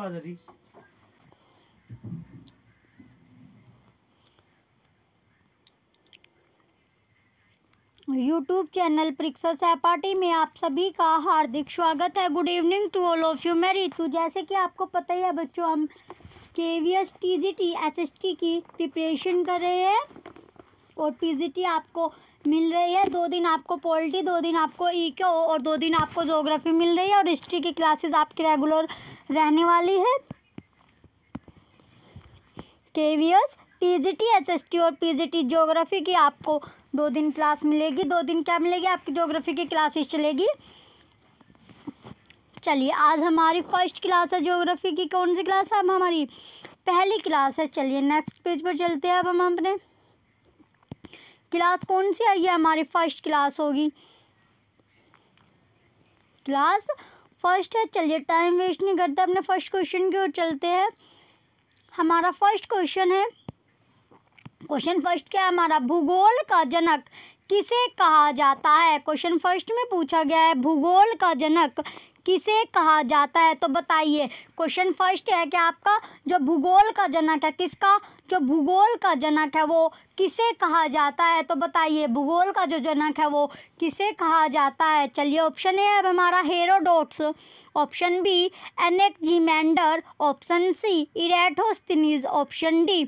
Qadri YouTube channel परीक्षा सहपाठी में आप सभी का हार्दिक स्वागत है good evening to all of you मैं रितु जैसे कि आपको पता ही है बच्चों हम K V S T G T S S T की प्रिपरेशन कर रहे हैं और पीजीटी आपको मिल रही है दो दिन आपको पोल्टी दो दिन आपको ईको e और दो दिन आपको जोग्राफी मिल रही है और हिस्ट्री की क्लासेस आपकी रेगुलर रहने वाली है K V S P G T S S T और पी जी टी जोग्राफी की आपको दो दिन क्लास मिलेगी दो दिन क्या मिलेगी आपकी जोग्राफी की क्लासेस चलेगी चलिए आज हमारी फर्स्ट क्लास है ज्योग्राफी की कौन सी क्लास है अब हमारी पहली क्लास है चलिए नेक्स्ट पेज पर चलते हैं अब हम अपने क्लास कौन सी आई है हमारी फर्स्ट क्लास होगी क्लास फर्स्ट है चलिए टाइम वेस्ट नहीं करते अपने फर्स्ट क्वेश्चन की ओर चलते हैं हमारा फर्स्ट क्वेश्चन है क्वेश्चन फर्स्ट क्या है हमारा भूगोल का जनक किसे कहा जाता है क्वेश्चन फर्स्ट में पूछा गया है भूगोल का जनक किसे कहा जाता है तो बताइए क्वेश्चन फर्स्ट है कि आपका जो भूगोल का जनक है किसका जो भूगोल का जनक है वो किसे कहा जाता है तो बताइए भूगोल का जो जनक है वो किसे कहा जाता है चलिए ऑप्शन ए है हमारा Herodotus option B Anaximander option C Eratosthenes option D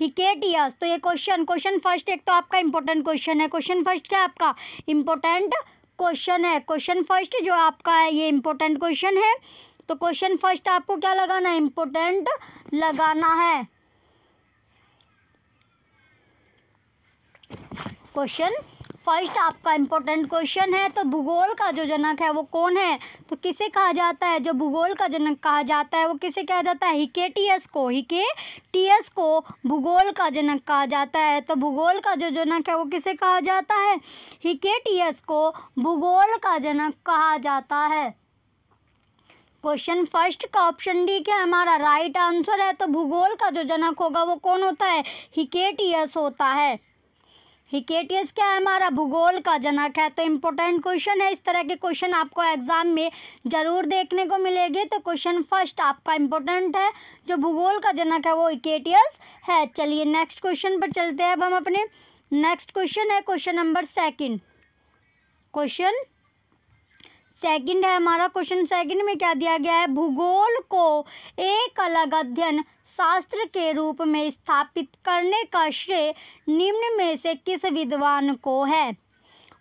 Hecataeus तो ये क्वेश्चन क्वेश्चन फर्स्ट एक तो आपका इंपॉर्टेंट क्वेश्चन है क्वेश्चन फर्स्ट क्या आपका इंपॉर्टेंट क्वेश्चन है क्वेश्चन फर्स्ट जो आपका है ये इंपॉर्टेंट क्वेश्चन है तो क्वेश्चन फर्स्ट आपको क्या लगाना है इम्पोर्टेंट लगाना है क्वेश्चन फर्स्ट आपका इम्पोर्टेंट क्वेश्चन है तो भूगोल का जो जनक है वो कौन है तो किसे कहा जाता है जो भूगोल का जनक कहा जाता है वो किसे कहा जाता है हिके टी एस को हिके टी एस को भूगोल का जनक कहा जाता है तो भूगोल का जो जनक है वो किसे कहा जाता है हिके टी एस को भूगोल का जनक कहा जाता है क्वेश्चन फर्स्ट का ऑप्शन डी क्या हमारा राइट आंसर है तो भूगोल का जो जनक होगा वो कौन होता है हिकेटीएस होता है हिकेटियस क्या है हमारा भूगोल का जनक है तो इम्पोर्टेंट क्वेश्चन है इस तरह के क्वेश्चन आपको एग्जाम में ज़रूर देखने को मिलेगी तो क्वेश्चन फर्स्ट आपका इम्पोर्टेंट है जो भूगोल का जनक है वो हिकेटियस है चलिए नेक्स्ट क्वेश्चन पर चलते हैं अब हम अपने नेक्स्ट क्वेश्चन है question number second question second है हमारा क्वेश्चन सेकंड में क्या दिया गया है भूगोल को एक अलग अध्ययन शास्त्र के रूप में स्थापित करने का श्रेय निम्न में से किस विद्वान को है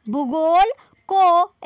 भूगोल को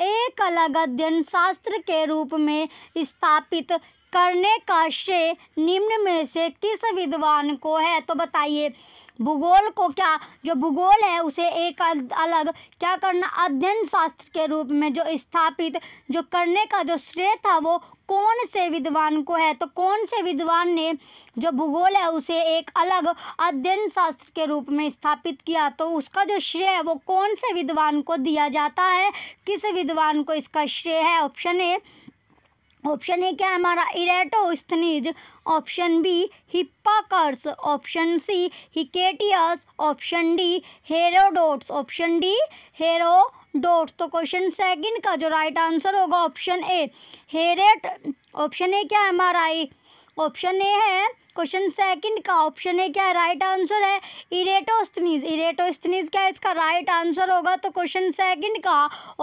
एक अलग अध्ययन शास्त्र के रूप में स्थापित करने का श्रेय निम्न में से किस विद्वान को है तो बताइए भूगोल को क्या जो भूगोल है उसे एक अलग क्या करना अध्ययन शास्त्र के रूप में जो स्थापित जो करने का जो श्रेय था वो कौन से विद्वान को है तो कौन से विद्वान ने जो भूगोल है उसे एक अलग अध्ययन शास्त्र के रूप में स्थापित किया तो उसका जो श्रेय है वो कौन से विद्वान को दिया जाता है किस विद्वान को इसका श्रेय है ऑप्शन ए ऑप्शन ए क्या है हमारा Eratosthenes option B Hipparchus option C Hecataeus option D Herodotus option D Herodotus तो क्वेश्चन सेकंड का जो राइट आंसर होगा ऑप्शन ए हेरेट ऑप्शन ए क्या है हमारा ऑप्शन ए है क्वेश्चन सेकंड का ऑप्शन है क्या राइट आंसर है इरेटोस्थनीज इरेटोस्थनीज क्या इसका राइट आंसर होगा तो क्वेश्चन सेकंड का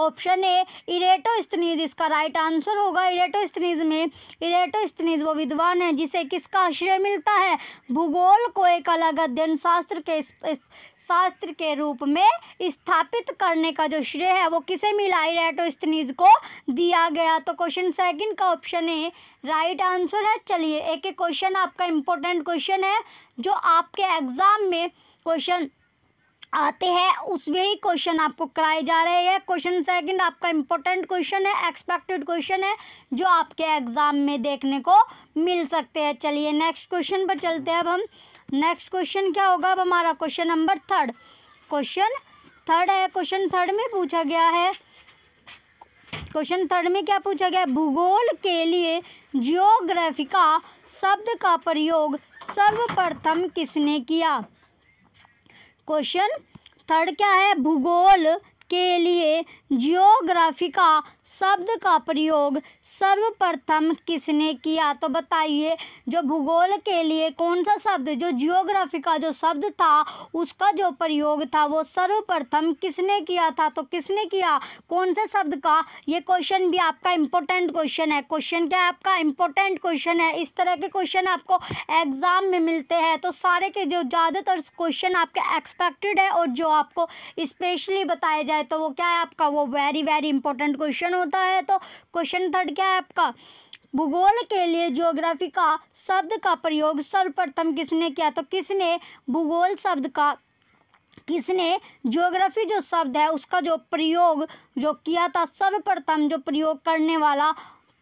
ऑप्शन है इरेटोस्थनीज इसका राइट आंसर होगा इरेटोस्थनीज में इरेटोस्थनीज वो विद्वान है जिसे किसका आश्रय मिलता है भूगोल को एक अलग अध्ययन शास्त्र के शास्त्र के रूप में स्थापित करने का जो श्रेय है वो किसे मिला इरेटोस्थनीज को दिया गया तो क्वेश्चन सेकंड का ऑप्शन है राइट आंसर है चलिए एक एक क्वेश्चन आपका इम्पोर्टेंट क्वेश्चन है जो आपके एग्ज़ाम में क्वेश्चन आते हैं उसमें ही क्वेश्चन आपको कराए जा रहे हैं क्वेश्चन सेकंड आपका इम्पोर्टेंट क्वेश्चन है एक्सपेक्टेड क्वेश्चन है जो आपके एग्ज़ाम में देखने को मिल सकते हैं चलिए नेक्स्ट क्वेश्चन पर चलते हैं अब हम नेक्स्ट क्वेश्चन क्या होगा अब हमारा question number third question third है क्वेश्चन थर्ड में पूछा गया है क्वेश्चन थर्ड में क्या पूछा गया भूगोल के लिए जियोग्राफी का शब्द का प्रयोग सर्वप्रथम किसने किया क्वेश्चन थर्ड क्या है भूगोल के लिए जियोग्राफी का शब्द का प्रयोग सर्वप्रथम किसने किया तो बताइए जो भूगोल के लिए कौन सा शब्द जो जियोग्राफी का जो शब्द था उसका जो प्रयोग था वो सर्वप्रथम किसने किया था तो किसने किया कौन से शब्द का ये क्वेश्चन भी आपका इम्पोर्टेंट क्वेश्चन है क्वेश्चन क्या आपका इम्पोर्टेंट क्वेश्चन है इस तरह के क्वेश्चन आपको एग्ज़ाम में मिलते हैं तो सारे के जो ज़्यादातर क्वेश्चन आपके एक्सपेक्टेड है और जो आपको स्पेशली बताया जाए तो वो क्या है आपका वो वो वेरी वेरी इंपॉर्टेंट क्वेश्चन होता है तो क्वेश्चन थर्ड क्या है आपका भूगोल के लिए ज्योग्राफी का शब्द का प्रयोग सर्वप्रथम किसने किया तो किसने भूगोल शब्द का किसने ज्योग्राफी जो शब्द है उसका जो प्रयोग जो किया था सर्वप्रथम जो प्रयोग करने वाला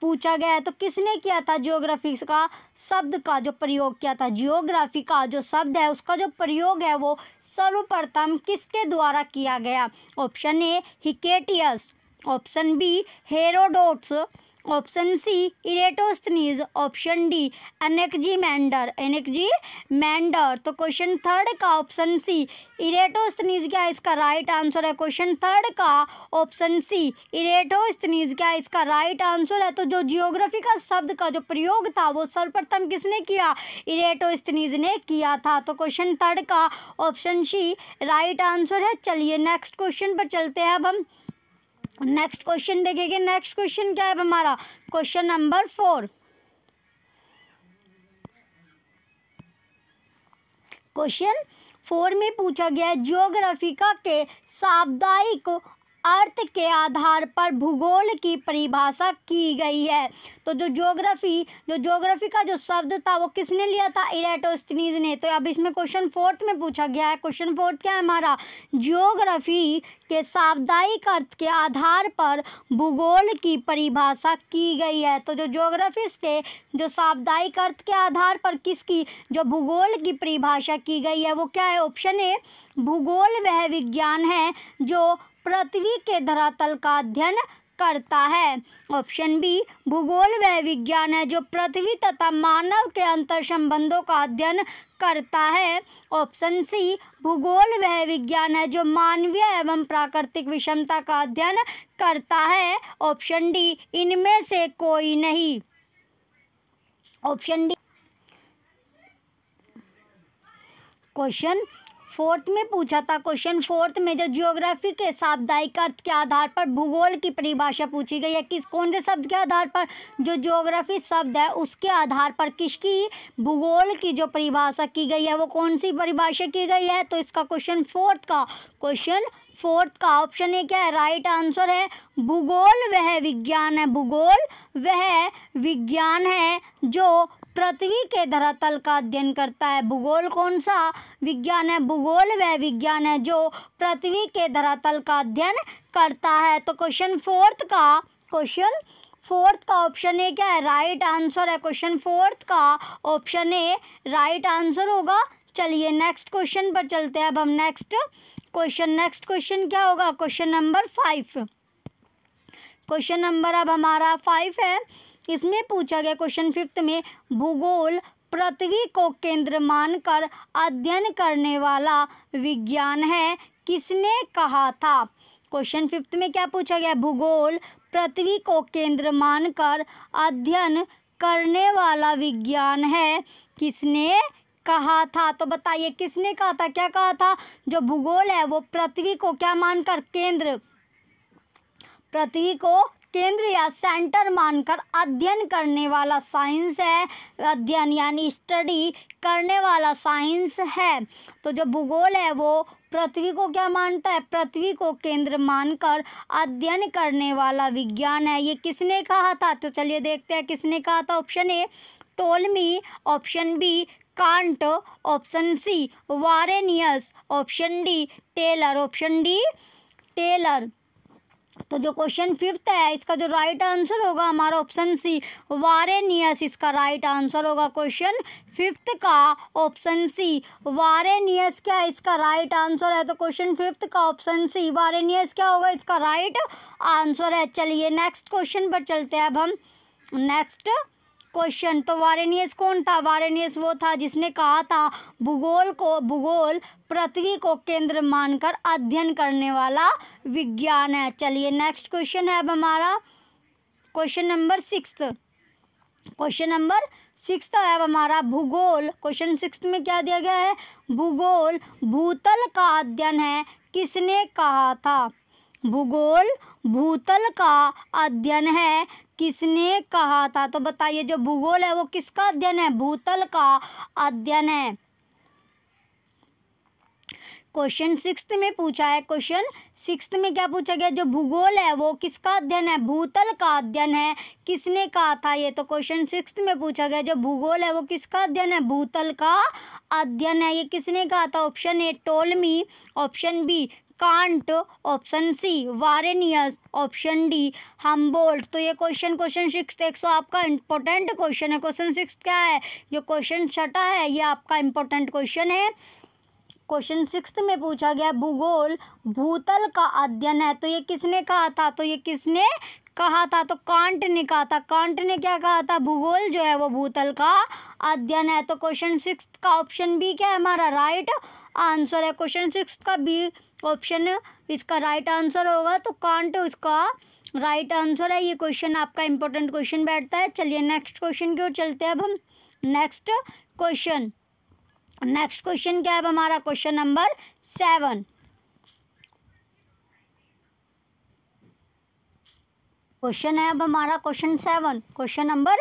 पूछा गया है तो किसने किया था जियोग्राफी का शब्द का जो प्रयोग किया था जियोग्राफी का जो शब्द है उसका जो प्रयोग है वो सर्वप्रथम किसके द्वारा किया गया option A Hecataeus option B Herodotus option C Eratosthenes option D मैंडर एनेक्जी मैंडर तो क्वेश्चन थर्ड का ऑप्शन सी इरेटोस्थनीज क्या इसका राइट आंसर है क्वेश्चन थर्ड का ऑप्शन सी इरेटोस्थनीज क्या इसका राइट आंसर है तो जो जियोग्राफी का शब्द का जो प्रयोग था वो सर्वप्रथम किसने किया इरेटोस्थनीज ने किया था तो क्वेश्चन थर्ड का ऑप्शन सी राइट आंसर है चलिए नेक्स्ट क्वेश्चन पर चलते हैं अब हम नेक्स्ट क्वेश्चन देखेंगे नेक्स्ट क्वेश्चन क्या है हमारा question number four question four में पूछा गया है जियोग्राफी का के साप्ताहिक अर्थ के आधार पर भूगोल की परिभाषा की गई है तो जो ज्योग्राफी जो ज्योग्राफी का जो शब्द था वो किसने लिया था इरेटोस्तनीज ने तो अब इसमें क्वेश्चन फोर्थ में पूछा गया है क्वेश्चन फोर्थ क्या है हमारा ज्योग्राफी के शाब्दायिक अर्थ के आधार पर भूगोल की परिभाषा की गई है तो जो ज्योग्राफिस थे जो शाब्दायिक अर्थ के आधार पर किसकी जो भूगोल की परिभाषा की गई है वो क्या है ऑप्शन ए भूगोल वह विज्ञान है जो पृथ्वी के धरातल का अध्ययन करता है ऑप्शन बी भूगोल वह विज्ञान है जो पृथ्वी तथा मानव के अंतर संबंधों का अध्ययन करता है ऑप्शन सी भूगोल वह विज्ञान है जो मानवीय एवं प्राकृतिक विषमता का अध्ययन करता है ऑप्शन डी इनमें से कोई नहीं ऑप्शन डी क्वेश्चन फोर्थ में पूछा था क्वेश्चन फोर्थ में जो जियोग्राफी के शाब्दायिक अर्थ के आधार पर भूगोल की परिभाषा पूछी गई है किस कौन से शब्द के आधार पर जो जियोग्राफी शब्द है उसके आधार पर किसकी भूगोल की जो परिभाषा की गई है वो कौन सी परिभाषा की गई है तो इसका क्वेश्चन फोर्थ का क्वेश्चन फोर्थ का ऑप्शन ये क्या है राइट आंसर है भूगोल वह विज्ञान है भूगोल वह विज्ञान है जो पृथ्वी के धरातल का अध्ययन करता है भूगोल कौन सा विज्ञान है भूगोल वह विज्ञान है जो पृथ्वी के धरातल का अध्ययन करता है तो क्वेश्चन फोर्थ का क्वेश्चन फोर्थ का ऑप्शन ए क्या है राइट आंसर है क्वेश्चन फोर्थ का ऑप्शन ए राइट आंसर होगा चलिए नेक्स्ट क्वेश्चन पर चलते हैं अब हम नेक्स्ट क्वेश्चन नेक्स्ट क्वेश्चन क्या होगा question number five question number अब हमारा फाइव है इसमें पूछा गया क्वेश्चन फिफ्थ में भूगोल पृथ्वी को केंद्र मानकर अध्ययन करने वाला विज्ञान है किसने कहा था क्वेश्चन फिफ्थ में क्या पूछा गया भूगोल पृथ्वी को केंद्र मानकर अध्ययन करने वाला विज्ञान है किसने कहा था तो बताइए किसने कहा था क्या कहा था जो भूगोल है वो पृथ्वी को क्या मानकर केंद्र पृथ्वी को केंद्र या सेंटर मानकर अध्ययन करने वाला साइंस है अध्ययन यानी स्टडी करने वाला साइंस है तो जो भूगोल है वो पृथ्वी को क्या मानता है पृथ्वी को केंद्र मानकर अध्ययन करने वाला विज्ञान है ये किसने कहा था तो चलिए देखते हैं किसने कहा था option A Ptolemy option B Kant option C Varenius option D Taylor option D Taylor तो जो क्वेश्चन फिफ्थ है इसका जो राइट आंसर होगा हमारा ऑप्शन सी वारेनियस इसका राइट आंसर होगा क्वेश्चन फिफ्थ का ऑप्शन सी वारेनियस क्या इसका राइट आंसर है तो क्वेश्चन फिफ्थ का ऑप्शन सी वारेनियस क्या होगा इसका राइट आंसर है चलिए नेक्स्ट क्वेश्चन पर चलते हैं अब हम नेक्स्ट क्वेश्चन तो वारेनियस कौन था वारेनियस वो था जिसने कहा था भूगोल को भूगोल पृथ्वी को केंद्र मानकर अध्ययन करने वाला विज्ञान है चलिए नेक्स्ट क्वेश्चन है अब हमारा question number six question number six है अब हमारा भूगोल क्वेश्चन सिक्स में क्या दिया गया है भूगोल भूतल का अध्ययन है किसने कहा था भूगोल भूतल का अध्ययन है किसने कहा था तो बताइए जो भूगोल है वो किसका अध्ययन है भूतल का अध्ययन है क्वेश्चन सिक्स में पूछा है क्वेश्चन सिक्स में क्या पूछा गया जो भूगोल है वो किसका अध्ययन है भूतल का अध्ययन है किसने कहा था ये तो क्वेश्चन सिक्स में पूछा गया जो भूगोल है वो किसका अध्ययन है भूतल का अध्ययन है ये किसने कहा था option A Ptolemy option B Kant option C Varenius option D Humboldt तो ये क्वेश्चन क्वेश्चन सिक्स एक सौ आपका इंपॉर्टेंट क्वेश्चन है क्वेश्चन सिक्स क्या है जो क्वेश्चन छठा है ये आपका इंपॉर्टेंट क्वेश्चन है क्वेश्चन सिक्स में पूछा गया भूगोल भूतल का अध्ययन है तो ये किसने कहा था तो ये किसने कहा था तो कांट ने कहा था कांट ने क्या कहा था भूगोल जो है वो भूतल का अध्ययन है तो क्वेश्चन सिक्स का ऑप्शन बी क्या है हमारा राइट आंसर है क्वेश्चन सिक्स का बी ऑप्शन इसका राइट आंसर होगा तो कांट उसका राइट आंसर है ये क्वेश्चन आपका इंपॉर्टेंट क्वेश्चन बैठता है चलिए नेक्स्ट क्वेश्चन की ओर चलते हैं अब हम नेक्स्ट क्वेश्चन नेक्स्ट क्वेश्चन क्या है हमारा क्वेश्चन नंबर सेवन क्वेश्चन है अब हमारा question seven question number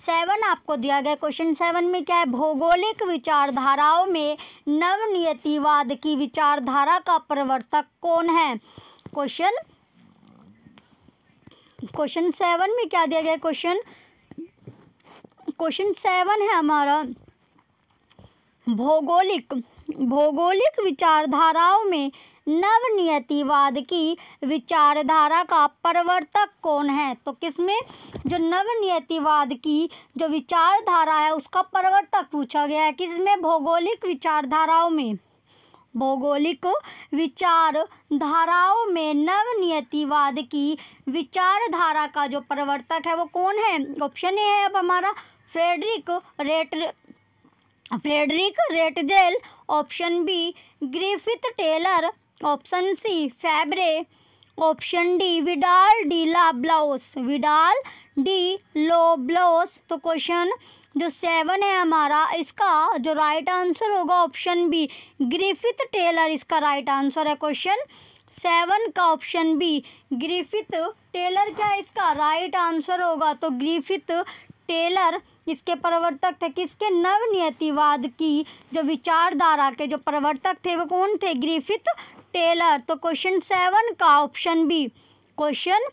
seven आपको दिया गया क्वेश्चन सेवन में क्या है भौगोलिक विचारधाराओं में नवनियतिवाद की विचारधारा का प्रवर्तक कौन है क्वेश्चन क्वेश्चन सेवन में क्या दिया गया क्वेश्चन क्वेश्चन सेवन है हमारा भौगोलिक भौगोलिक विचारधाराओं में नवनियतिवाद की विचारधारा का प्रवर्तक कौन है तो किसमें जो नवनियतिवाद की जो विचारधारा है उसका प्रवर्तक पूछा गया है किसमें भौगोलिक विचारधाराओं में भौगोलिक विचारधाराओं में नवनियतिवाद की विचारधारा का जो प्रवर्तक है वो कौन है ऑप्शन ए है अब हमारा फ्रेडरिक रेट Friedrich Ratzel option B Griffith Taylor option C Febvre option D Vidal de la Blache Vidal de la Blache तो क्वेश्चन जो सेवन है हमारा इसका जो राइट आंसर होगा ऑप्शन बी ग्रिफिथ टेलर इसका राइट आंसर है क्वेश्चन सेवन का ऑप्शन बी ग्रिफिथ टेलर क्या है इसका राइट आंसर होगा तो ग्रिफिथ टेलर इसके प्रवर्तक थे किसके नवनियतिवाद की जो विचारधारा के जो प्रवर्तक थे वो कौन थे ग्रिफिथ टेलर तो क्वेश्चन सेवन का ऑप्शन बी क्वेश्चन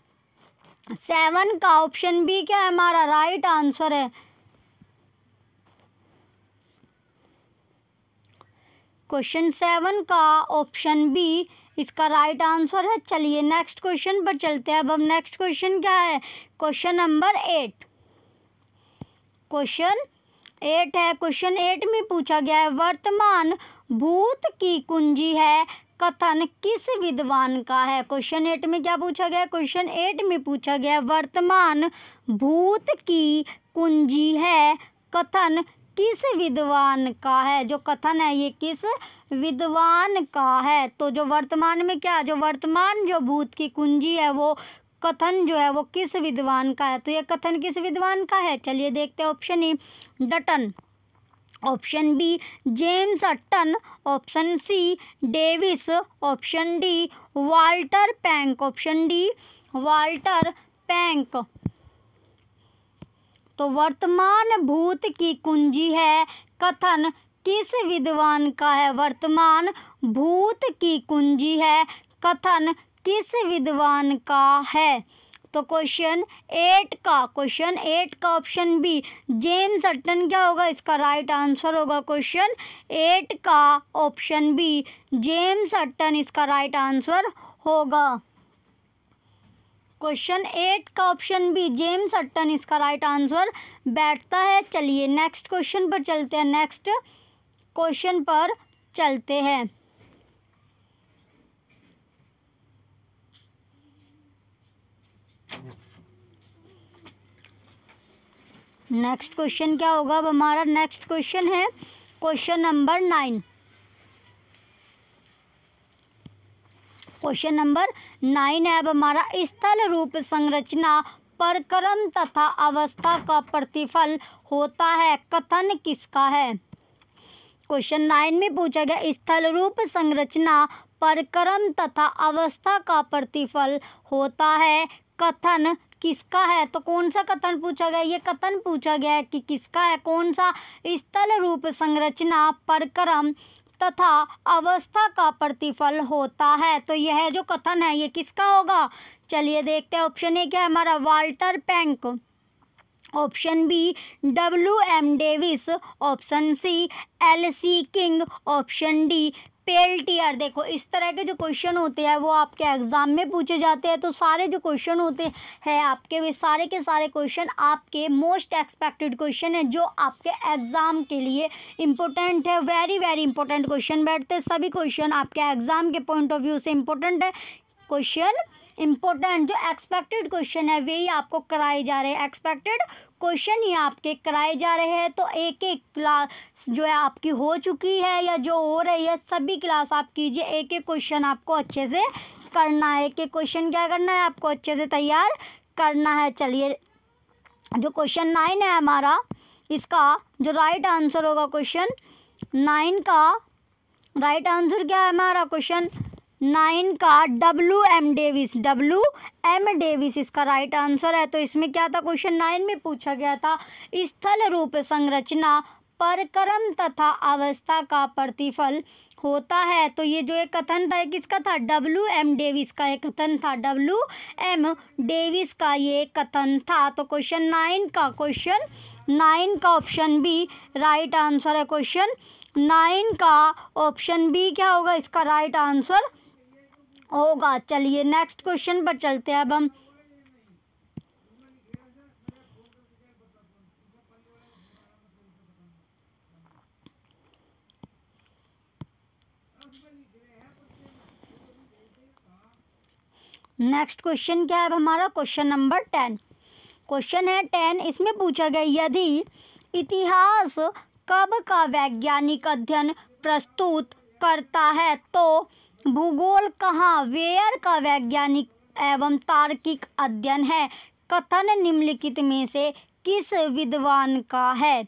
सेवन का ऑप्शन बी क्या है हमारा राइट आंसर है क्वेश्चन सेवन का ऑप्शन बी इसका राइट आंसर है चलिए नेक्स्ट क्वेश्चन पर चलते हैं अब हम नेक्स्ट क्वेश्चन क्या है question number eight question eight है क्वेश्चन एट में पूछा गया है वर्तमान भूत की कुंजी है कथन किस विद्वान का है क्वेश्चन एट में क्या पूछा गया क्वेश्चन एट में पूछा गया वर्तमान भूत की कुंजी है कथन किस विद्वान का है जो कथन है ये किस विद्वान का है तो जो वर्तमान में क्या जो वर्तमान जो भूत की कुंजी है वो कथन जो है वो किस विद्वान का है तो ये कथन किस विद्वान का है चलिए देखते हैं option E e, Dutton option B James Hutton option C Davis option D Walther Penck option D Walther Penck तो वर्तमान भूत की कुंजी है कथन किस विद्वान का है वर्तमान भूत की कुंजी है कथन किस विद्वान का है तो क्वेश्चन एट का क्वेश्चन एट का ऑप्शन बी जेम्स अटन क्या होगा इसका राइट आंसर होगा क्वेश्चन एट का ऑप्शन बी जेम्स अटन इसका राइट आंसर होगा क्वेश्चन एट का ऑप्शन बी जेम्स अट्टन इसका राइट आंसर बैठता है चलिए नेक्स्ट क्वेश्चन पर चलते हैं नेक्स्ट क्वेश्चन पर चलते हैं नेक्स्ट क्वेश्चन क्या होगा अब हमारा नेक्स्ट क्वेश्चन है question number nine question number nine है अब हमारा स्थल रूप संरचना परक्रम तथा अवस्था का प्रतिफल होता है कथन किसका है क्वेश्चन नाइन में पूछा गया स्थल रूप संरचना परक्रम तथा अवस्था का प्रतिफल होता है कथन किसका है तो कौन सा कथन पूछा गया ये कथन पूछा गया है कि किसका है कौन सा स्थल रूप संरचना परक्रम तथा अवस्था का प्रतिफल होता है तो यह जो कथन है ये किसका होगा चलिए देखते हैं ऑप्शन ए क्या है हमारा Walther Penck option B W M Davis option C L C King option D Peltier देखो इस तरह के जो क्वेश्चन होते हैं वो आपके एग्ज़ाम में पूछे जाते हैं तो सारे जो क्वेश्चन होते हैं आपके वे सारे के सारे क्वेश्चन आपके मोस्ट एक्सपेक्टेड क्वेश्चन हैं जो आपके एग्ज़ाम के लिए इम्पोर्टेंट है वेरी वेरी इंपॉर्टेंट क्वेश्चन बैठते हैं सभी क्वेश्चन आपके एग्ज़ाम के पॉइंट ऑफ व्यू से इंपॉर्टेंट है क्वेश्चन इम्पोर्टेंट जो एक्सपेक्टेड क्वेश्चन है वही आपको कराए जा रहे हैं एक्सपेक्टेड क्वेश्चन ही आपके कराए जा रहे हैं तो एक एक क्लास जो है आपकी हो चुकी है या जो हो रही है सभी क्लास आप कीजिए एक एक क्वेश्चन आपको अच्छे से करना है एक एक क्वेश्चन क्या करना है आपको अच्छे से तैयार करना है चलिए जो क्वेश्चन नाइन है हमारा इसका जो राइट आंसर होगा क्वेश्चन नाइन का राइट आंसर क्या है हमारा क्वेश्चन नाइन का W M Davis W M Davis इसका राइट आंसर है तो इसमें क्या था क्वेश्चन नाइन में पूछा गया था स्थल रूप संरचना परक्रम तथा अवस्था का प्रतिफल होता है तो ये जो एक कथन था किसका था डब्ल्यू एम डेविस का एक कथन था डब्ल्यू एम डेविस का ये कथन था तो क्वेश्चन नाइन का क्वेश्चन नाइन का ऑप्शन बी राइट आंसर है क्वेश्चन नाइन का ऑप्शन बी क्या होगा इसका राइट आंसर होगा चलिए नेक्स्ट क्वेश्चन पर चलते हैं अब हम नेक्स्ट क्वेश्चन क्या है हमारा क्वेश्चन नंबर टेन क्वेश्चन है टेन इसमें पूछा गया यदि इतिहास कब का वैज्ञानिक अध्ययन प्रस्तुत करता है तो भूगोल कहाँ वेयर का वैज्ञानिक एवं तार्किक अध्ययन है कथन निम्नलिखित में से किस विद्वान का है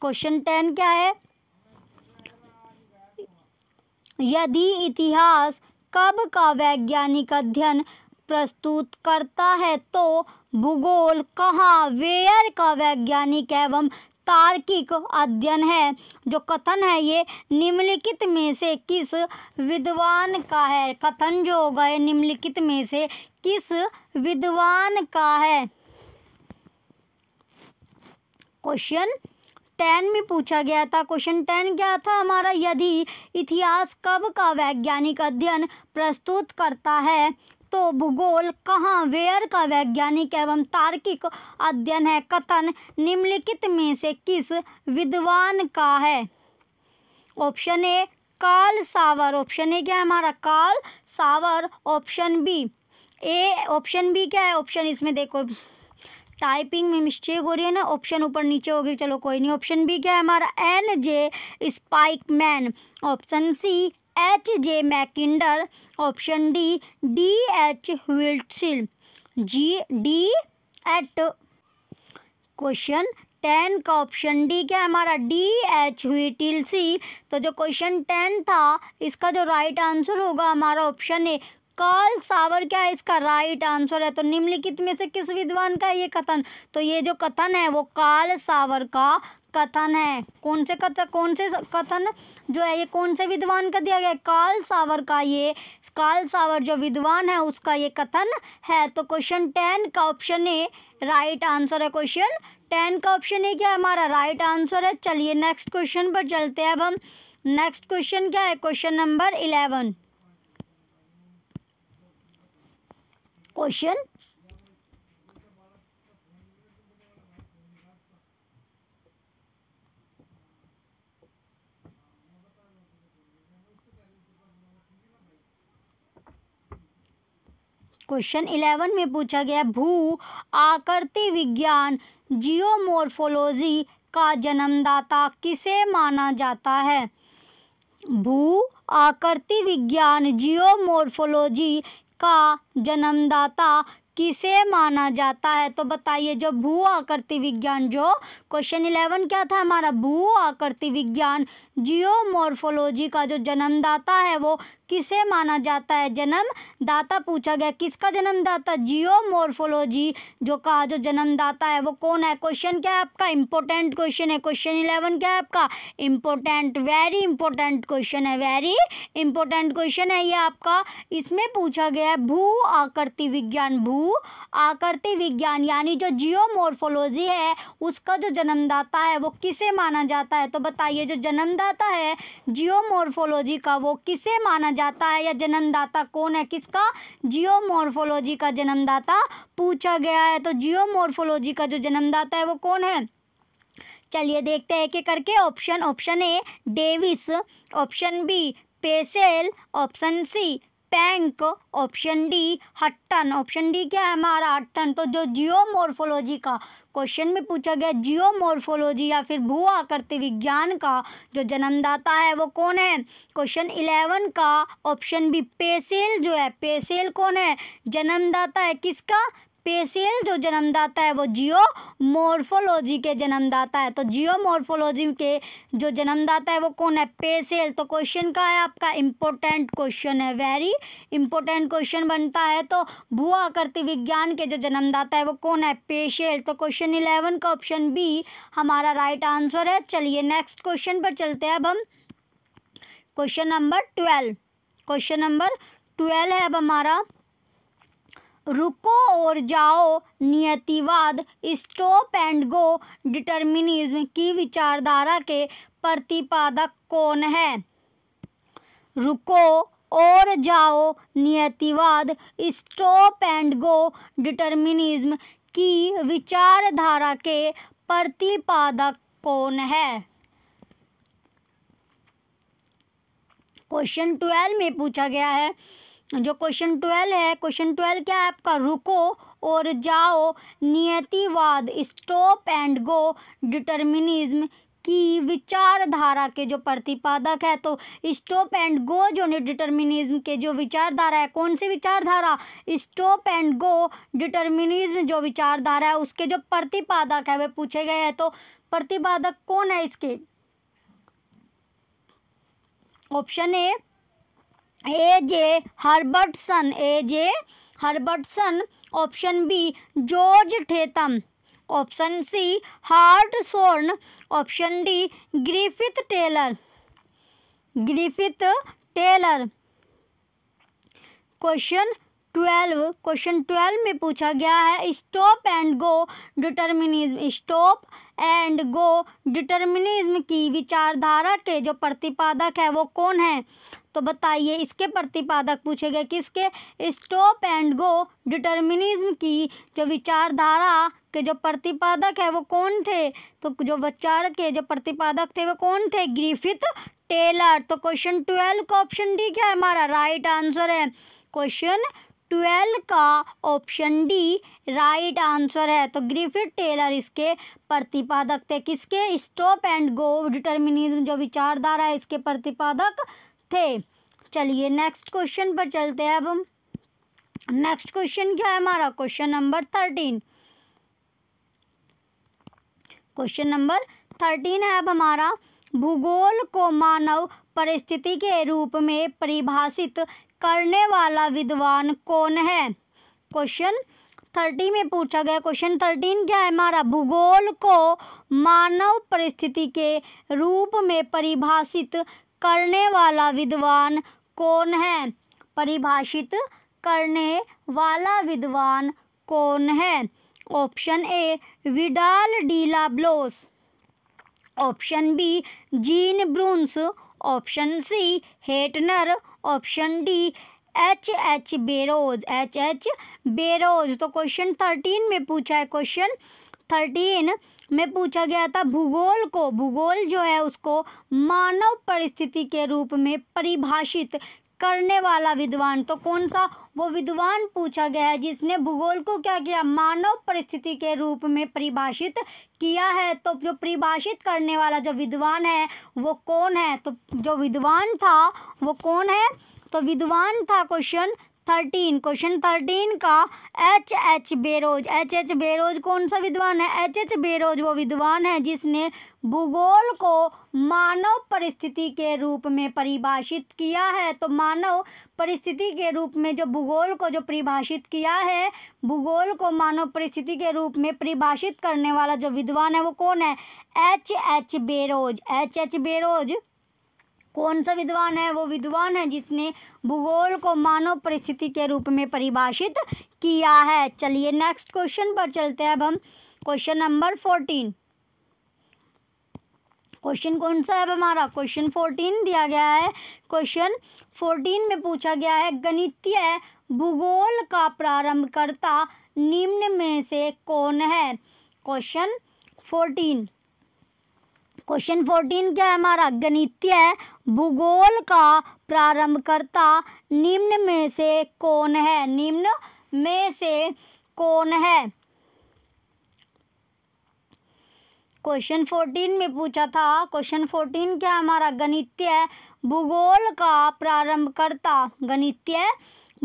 क्वेश्चन टेन क्या है यदि इतिहास कब का वैज्ञानिक अध्ययन प्रस्तुत करता है तो भूगोल कहाँ वेयर का वैज्ञानिक एवं तार्किक अध्ययन है जो कथन है ये निम्नलिखित में से किस विद्वान का है कथन जो होगा ये निम्नलिखित में से किस विद्वान का है क्वेश्चन टेन में पूछा गया था क्वेश्चन टेन क्या था हमारा यदि इतिहास कब का वैज्ञानिक अध्ययन प्रस्तुत करता है तो भूगोल कहाँ वेयर का वैज्ञानिक एवं तार्किक अध्ययन है कथन निम्नलिखित में से किस विद्वान का है ऑप्शन ए काल सावर ऑप्शन ए क्या है हमारा Carl Sauer option B A option B क्या है ऑप्शन इसमें देखो टाइपिंग में मिस्टेक हो रही है ना ऑप्शन ऊपर नीचे हो गई चलो कोई नहीं ऑप्शन बी क्या है हमारा एन जे spike man option C H J Mackinder option D D H विल्टसिल G D eight question ten का ऑप्शन डी क्या है हमारा डी एच विटिल सी तो जो क्वेश्चन टेन था इसका जो राइट आंसर होगा हमारा ऑप्शन ए कॉल सावर क्या है इसका राइट आंसर है तो निम्नलिखित में से किस विद्वान का है ये कथन तो ये जो कथन है वो कॉल सावर का कथन है कौन से कथन कौन से कथन जो है ये कौन से विद्वान का दिया गया काल सावर का ये काल सावर जो विद्वान है उसका ये कथन है तो क्वेश्चन टेन का ऑप्शन ए राइट आंसर है क्वेश्चन टेन का ऑप्शन ए क्या है हमारा राइट आंसर है चलिए नेक्स्ट क्वेश्चन पर चलते हैं अब हम नेक्स्ट क्वेश्चन क्या है question number eleven question question eleven में पूछा गया भू आकृति विज्ञान जियोमोर्फोलॉजी का जन्मदाता किसे माना जाता है भू आकृति विज्ञान जियोमोर्फोलॉजी का जन्मदाता किसे माना जाता है तो बताइए जो भू आकृति विज्ञान जो क्वेश्चन इलेवन क्या था हमारा भू आकृति विज्ञान जियोमोर्फोलॉजी का जो जन्मदाता है वो किसे माना जाता है जन्मदाता पूछा गया किसका जन्मदाता जियो मोर्फोलॉजी जो कहा जो जन्मदाता है वो कौन है क्वेश्चन क्या है आपका इंपॉर्टेंट क्वेश्चन है क्वेश्चन इलेवन क्या है आपका इंपॉर्टेंट वेरी इंपॉर्टेंट क्वेश्चन है वेरी इंपॉर्टेंट क्वेश्चन है ये आपका इसमें पूछा गया है भू आकृति विज्ञान भू आकृति विज्ञान यानी जो जियोमोर्फोलॉजी है उसका जो जन्मदाता है वो किसे माना जाता है तो बताइए जो जन्मदाता है जियोमोर्फोलॉजी का वो किसे माना जाता है या जन्मदाता कौन है किसका जियोमोर्फोलॉजी का जन्मदाता पूछा गया है तो जियोमोर्फोलॉजी का जो जन्मदाता है वो कौन है चलिए देखते हैं एक करके option option A Davis option B Peschel option C Penck option D Hutton option D क्या है हमारा हट्टन तो जो जियोमोर्फोलॉजी का क्वेश्चन में पूछा गया जियोमोर्फोलॉजी या फिर भू आकृति विज्ञान का जो जन्मदाता है वो कौन है क्वेश्चन इलेवन का ऑप्शन बी पेसेल जो है पेसेल कौन है जन्मदाता है किसका पेशियल जो जन्मदाता है वो जियो मोर्फोलॉजी के जन्मदाता है तो जियो मोर्फोलॉजी के जो जन्मदाता है वो कौन है पेशियल तो क्वेश्चन का है आपका इम्पोर्टेंट क्वेश्चन है वेरी इंपॉर्टेंट क्वेश्चन बनता है तो भू आकृति विज्ञान के जो जन्मदाता है वो कौन है पेशियल तो क्वेश्चन इलेवन का ऑप्शन बी हमारा राइट आंसर है चलिए नेक्स्ट क्वेश्चन पर चलते हैं अब हम question number twelve question number twelve है अब हमारा रुको और जाओ नियतिवाद स्टॉप एंड गो डिटर्मिनिज्म की विचारधारा के प्रतिपादक कौन है रुको और जाओ नियतिवाद स्टॉप एंड गो डिटर्मिनिज्म की विचारधारा के प्रतिपादक कौन है क्वेश्चन ट्वेल्व में पूछा गया है जो क्वेश्चन ट्वेल्व है क्वेश्चन ट्वेल्व क्या है आपका रुको और जाओ नियतिवाद स्टॉप एंड गो डिटर्मिनिज्म की विचारधारा के जो प्रतिपादक है तो स्टॉप एंड गो जो डिटर्मिनिज्म के जो विचारधारा है कौन सी विचारधारा स्टॉप एंड गो डिटर्मिनिज्म जो विचारधारा है उसके जो प्रतिपादक है वे पूछे गए हैं तो प्रतिपादक कौन है इसके option A A J Herbertson A J Herbertson option B George Tatham option C Hartshorne option D Griffith Taylor Griffith Taylor question twelve question twelve में पूछा गया है stop and go determinism stop and go determinism की विचारधारा के जो प्रतिपादक है वो कौन है तो बताइए इसके प्रतिपादक पूछे गए किसके स्टॉप एंड गो डिटर्मिनिज्म की जो विचारधारा के जो प्रतिपादक है वो कौन थे तो जो विचार के जो प्रतिपादक थे वो कौन थे ग्रीफिथ टेलर तो क्वेश्चन ट्वेल्व का ऑप्शन डी क्या है हमारा राइट आंसर है क्वेश्चन ट्वेल्व का ऑप्शन डी राइट आंसर है तो ग्रिफिट टेलर इसके प्रतिपादक थे किसके स्टॉप एंड गो डिटर्मिनिज्म जो विचारधारा है इसके प्रतिपादक थे चलिए नेक्स्ट क्वेश्चन पर चलते हैं अब हम नेक्स्ट क्वेश्चन क्या है हमारा question number thirteen question number thirteen है अब हमारा भूगोल को मानव परिस्थिति के रूप में परिभाषित करने वाला विद्वान कौन है क्वेश्चन थर्टी में पूछा गया क्वेश्चन थर्टीन क्या है हमारा भूगोल को मानव परिस्थिति के रूप में परिभाषित करने वाला विद्वान कौन है परिभाषित करने वाला विद्वान कौन है option A Vidal de la Blache option B Jean Brunhes option C Hettner option D H H Barrows H H Barrows तो क्वेश्चन थर्टीन में पूछा है क्वेश्चन थर्टीन में पूछा गया था भूगोल को भूगोल जो है उसको मानव परिस्थिति के रूप में परिभाषित करने वाला विद्वान तो कौन सा वो विद्वान पूछा गया है जिसने भूगोल को क्या किया मानव परिस्थिति के रूप में परिभाषित किया है तो जो परिभाषित करने वाला जो विद्वान है वो कौन है तो जो विद्वान था वो कौन है तो विद्वान था क्वेश्चन थर्टीन क्वेश्चन थर्टीन का H H Barrows H H Barrows कौन सा विद्वान है एच एच बेरोज वो विद्वान है जिसने भूगोल को मानव परिस्थिति के रूप में परिभाषित किया है तो मानव परिस्थिति के रूप में जो भूगोल को जो परिभाषित किया है भूगोल को मानव परिस्थिति के रूप में परिभाषित करने वाला जो विद्वान है वो कौन है H H Barrows H H Barrows कौन सा विद्वान है वो विद्वान है जिसने भूगोल को मानव परिस्थिति के रूप में परिभाषित किया है चलिए नेक्स्ट क्वेश्चन पर चलते हैं अब हम क्वेश्चन नंबर फोर्टीन क्वेश्चन कौन सा है अब हमारा क्वेश्चन फोर्टीन दिया गया है क्वेश्चन फोर्टीन में पूछा गया है गणितीय भूगोल का प्रारंभकर्ता निम्न में से कौन है क्वेश्चन फोर्टीन क्वेश्चन फोर्टीन क्या है हमारा गणितीय भूगोल का प्रारंभकर्ता निम्न में से कौन है निम्न में से कौन है क्वेश्चन फोर्टीन में पूछा था क्वेश्चन फोर्टीन क्या हमारा गणित्य भूगोल का प्रारंभकर्ता गणित्य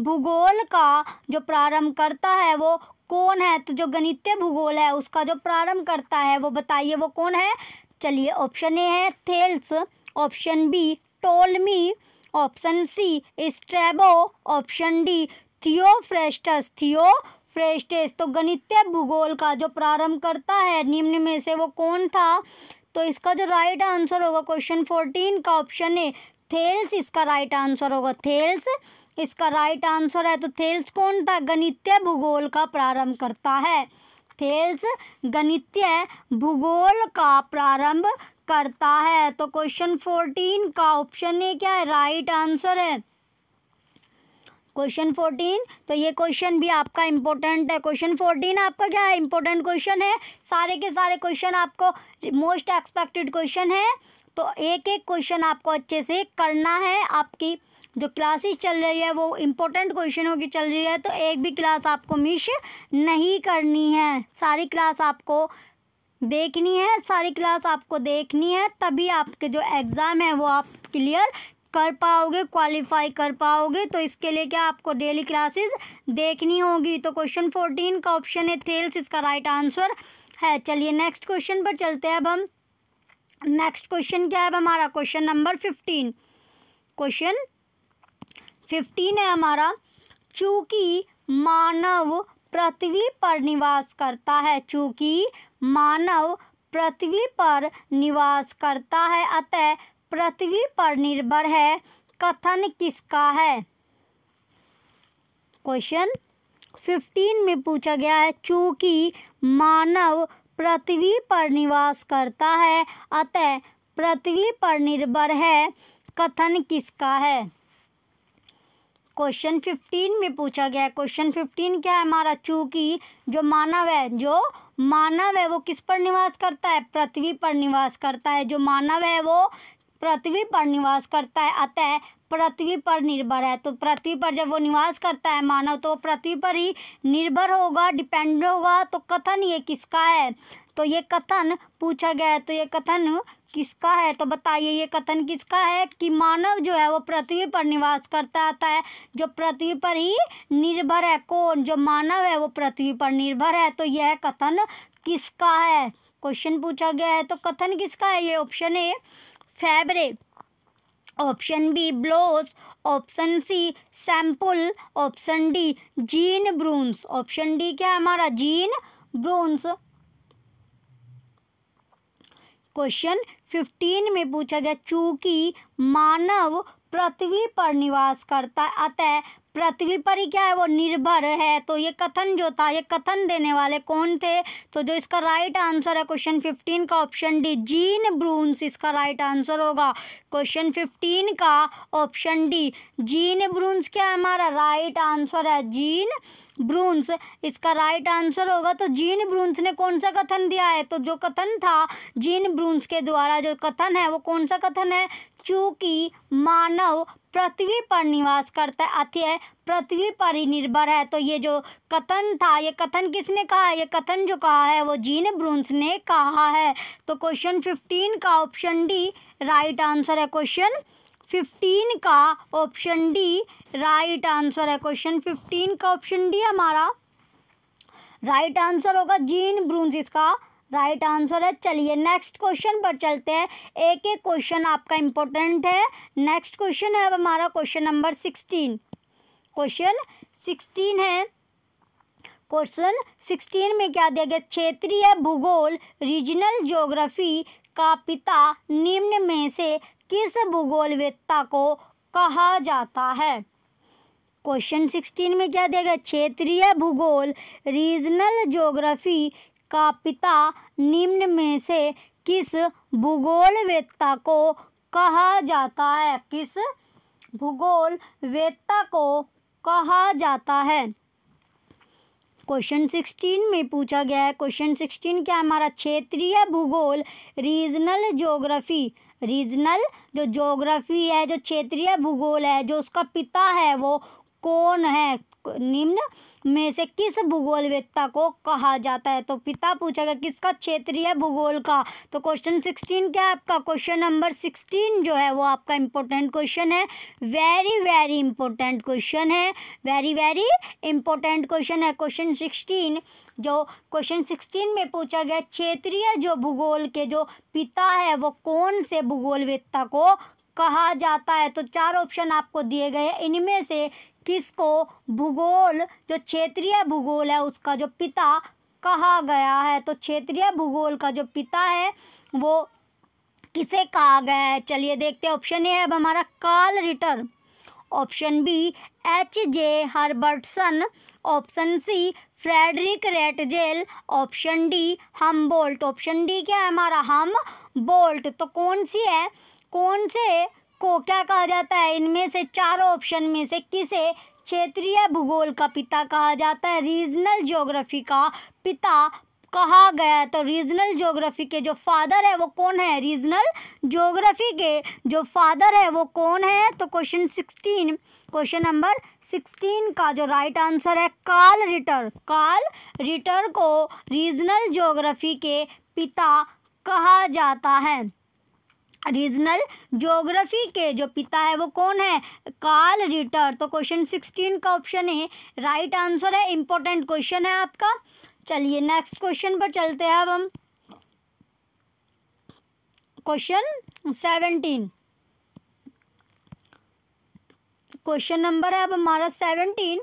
भूगोल का जो प्रारंभकर्ता है वो कौन है तो जो गणित्य भूगोल है उसका जो प्रारंभ करता है वो बताइए वो कौन है चलिए ऑप्शन ए है Thales option B Ptolemy option C Strabo option D Theophrastus Theophrastus तो गणित्य भूगोल का जो प्रारंभ करता है निम्न में से वो कौन था तो इसका जो राइट आंसर होगा क्वेश्चन फोर्टीन का ऑप्शन ए थेल्स इसका राइट आंसर होगा थेल्स इसका राइट आंसर है तो थेल्स कौन था गणित्य भूगोल का प्रारंभ करता है थेल्स गणित्य भूगोल का प्रारंभ करता है तो क्वेश्चन फोर्टीन का ऑप्शन ये क्या है राइट आंसर है क्वेश्चन फोर्टीन तो ये क्वेश्चन भी आपका इम्पोर्टेंट है क्वेश्चन फोर्टीन आपका क्या है इम्पोर्टेंट क्वेश्चन है सारे के सारे क्वेश्चन आपको मोस्ट एक्सपेक्टेड क्वेश्चन है तो एक एक क्वेश्चन आपको अच्छे से करना है आपकी जो क्लासेस चल रही है वो इम्पोर्टेंट क्वेश्चनों की चल रही है तो एक भी क्लास आपको मिस नहीं करनी है सारी क्लास आपको देखनी है सारी क्लास आपको देखनी है तभी आपके जो एग्ज़ाम है वो आप क्लियर कर पाओगे क्वालिफाई कर पाओगे तो इसके लिए क्या आपको डेली क्लासेस देखनी होगी तो क्वेश्चन फोर्टीन का ऑप्शन है थेल्स इसका राइट आंसर है चलिए नेक्स्ट क्वेश्चन पर चलते हैं अब हम नेक्स्ट क्वेश्चन क्या है हमारा question number fifteen question fifteen है हमारा चूँकि मानव पृथ्वी पर निवास करता है चूँकि मानव पृथ्वी पर निवास करता है अतः पृथ्वी पर निर्भर है कथन किसका है क्वेश्चन फिफ्टीन में पूछा गया है चूंकि मानव पृथ्वी पर निवास करता है अतः पृथ्वी पर निर्भर है कथन किसका है क्वेश्चन फिफ्टीन में पूछा गया है क्वेश्चन फिफ्टीन क्या है हमारा चूंकि जो मानव है जो मानव है वो किस पर निवास करता है पृथ्वी पर निवास करता है जो मानव है वो पृथ्वी पर निवास करता है अतः पृथ्वी पर निर्भर है तो पृथ्वी पर जब वो निवास करता है मानव तो पृथ्वी पर ही निर्भर होगा डिपेंड होगा तो कथन ये किसका है तो ये कथन पूछा गया है तो ये कथन किसका है तो बताइए ये कथन किसका है कि मानव जो है वो पृथ्वी पर निवास करता आता है जो पृथ्वी पर ही निर्भर है कौन जो मानव है वो पृथ्वी पर निर्भर है तो यह कथन किसका है क्वेश्चन पूछा गया है तो कथन किसका है ये option A Febvre option B Blache option C Semple option D Jean Brunhes option D क्या है हमारा जीन ब्रूंस क्वेश्चन फिफ्टीन में पूछा गया चूंकि मानव पृथ्वी पर निवास करता है अतः पृथ्वी पर ही क्या है वो निर्भर है तो ये कथन जो था ये कथन देने वाले कौन थे तो जो इसका राइट आंसर है क्वेश्चन फिफ्टीन का ऑप्शन डी जीन ब्रूंस इसका राइट आंसर होगा क्वेश्चन फिफ्टीन का ऑप्शन डी जीन ब्रूंस क्या है हमारा राइट आंसर है जीन ब्रूंस इसका राइट आंसर होगा तो जीन ब्रूंस ने कौन सा कथन दिया है तो जो कथन था जीन ब्रूंस के द्वारा जो कथन है वो कौन सा कथन है चूंकि मानव पृथ्वी पर निवास करता है अतः पृथ्वी पर ही निर्भर है तो ये जो कथन था ये कथन किसने कहा है ये कथन जो कहा है वो जीन ब्रूंस ने कहा है तो क्वेश्चन फिफ्टीन का ऑप्शन डी राइट आंसर है क्वेश्चन फिफ्टीन का ऑप्शन डी राइट आंसर है क्वेश्चन फिफ्टीन का ऑप्शन डी हमारा राइट आंसर होगा जीन ब्रूंस इसका राइट आंसर है चलिए नेक्स्ट क्वेश्चन पर चलते हैं एक एक क्वेश्चन आपका इंपॉर्टेंट है नेक्स्ट क्वेश्चन है हमारा question number sixteen question sixteen है क्वेश्चन सिक्सटीन में क्या दिया गया क्षेत्रीय भूगोल रीजनल ज्योग्राफी का पिता निम्न में से किस भूगोलवेत्ता को कहा जाता है क्वेश्चन सिक्सटीन में क्या दिया गया क्षेत्रीय भूगोल रीजनल ज्योग्राफी का पिता निम्न में से किस भूगोल वेत्ता को कहा जाता है किस भूगोल वेत्ता को कहा जाता है क्वेश्चन सिक्सटीन में पूछा गया है क्वेश्चन सिक्सटीन क्या हमारा क्षेत्रीय भूगोल रीजनल ज्योग्राफी रीजनल जो ज्योग्राफी है जो क्षेत्रीय भूगोल है जो उसका पिता है वो कौन है निम्न में से किस वेत्ता को कहा जाता है तो पिता पूछा गया किसका क्षेत्रीय भूगोल का तो क्वेश्चन सिक्सटीन क्या है आपका क्वेश्चन नंबर सिक्सटीन जो है वो आपका इम्पोर्टेंट क्वेश्चन है वेरी वेरी इंपॉर्टेंट क्वेश्चन है वेरी वेरी इंपॉर्टेंट क्वेश्चन है क्वेश्चन सिक्सटीन जो क्वेश्चन सिक्सटीन में पूछा गया क्षेत्रीय जो भूगोल के जो पिता है वो कौन से भूगोलवेत्ता को कहा जाता है तो चार ऑप्शन आपको दिए गए इनमें से किसको भूगोल जो क्षेत्रीय भूगोल है उसका जो पिता कहा गया है तो क्षेत्रीय भूगोल का जो पिता है वो किसे कहा गया है चलिए देखते हैं ऑप्शन ए है हमारा Karl Ritter option B H J Herbertson option C Friedrich Ratzel option D Humboldt option D क्या है हमारा हम बोल्ट तो कौन सी है कौन से को क्या कहा जाता है इनमें से चारों ऑप्शन में से किसे क्षेत्रीय भूगोल का पिता कहा जाता है रीजनल ज्योग्राफी का पिता कहा गया तो रीजनल ज्योग्राफी के जो फादर है वो कौन है रीजनल ज्योग्राफी के जो फादर है वो कौन है तो question sixteen question number sixteen का जो राइट आंसर है कार्ल रिटर कार्ल रिटर को रीजनल ज्योग्राफी के पिता कहा जाता है रीजनल ज्योग्राफी के जो पिता है वो कौन है कार्ल रिटर तो क्वेश्चन सिक्सटीन का ऑप्शन है राइट आंसर है इम्पोर्टेंट क्वेश्चन है आपका चलिए नेक्स्ट क्वेश्चन पर चलते हैं अब हम क्वेश्चन सेवनटीन क्वेश्चन नंबर है अब हमारा सेवनटीन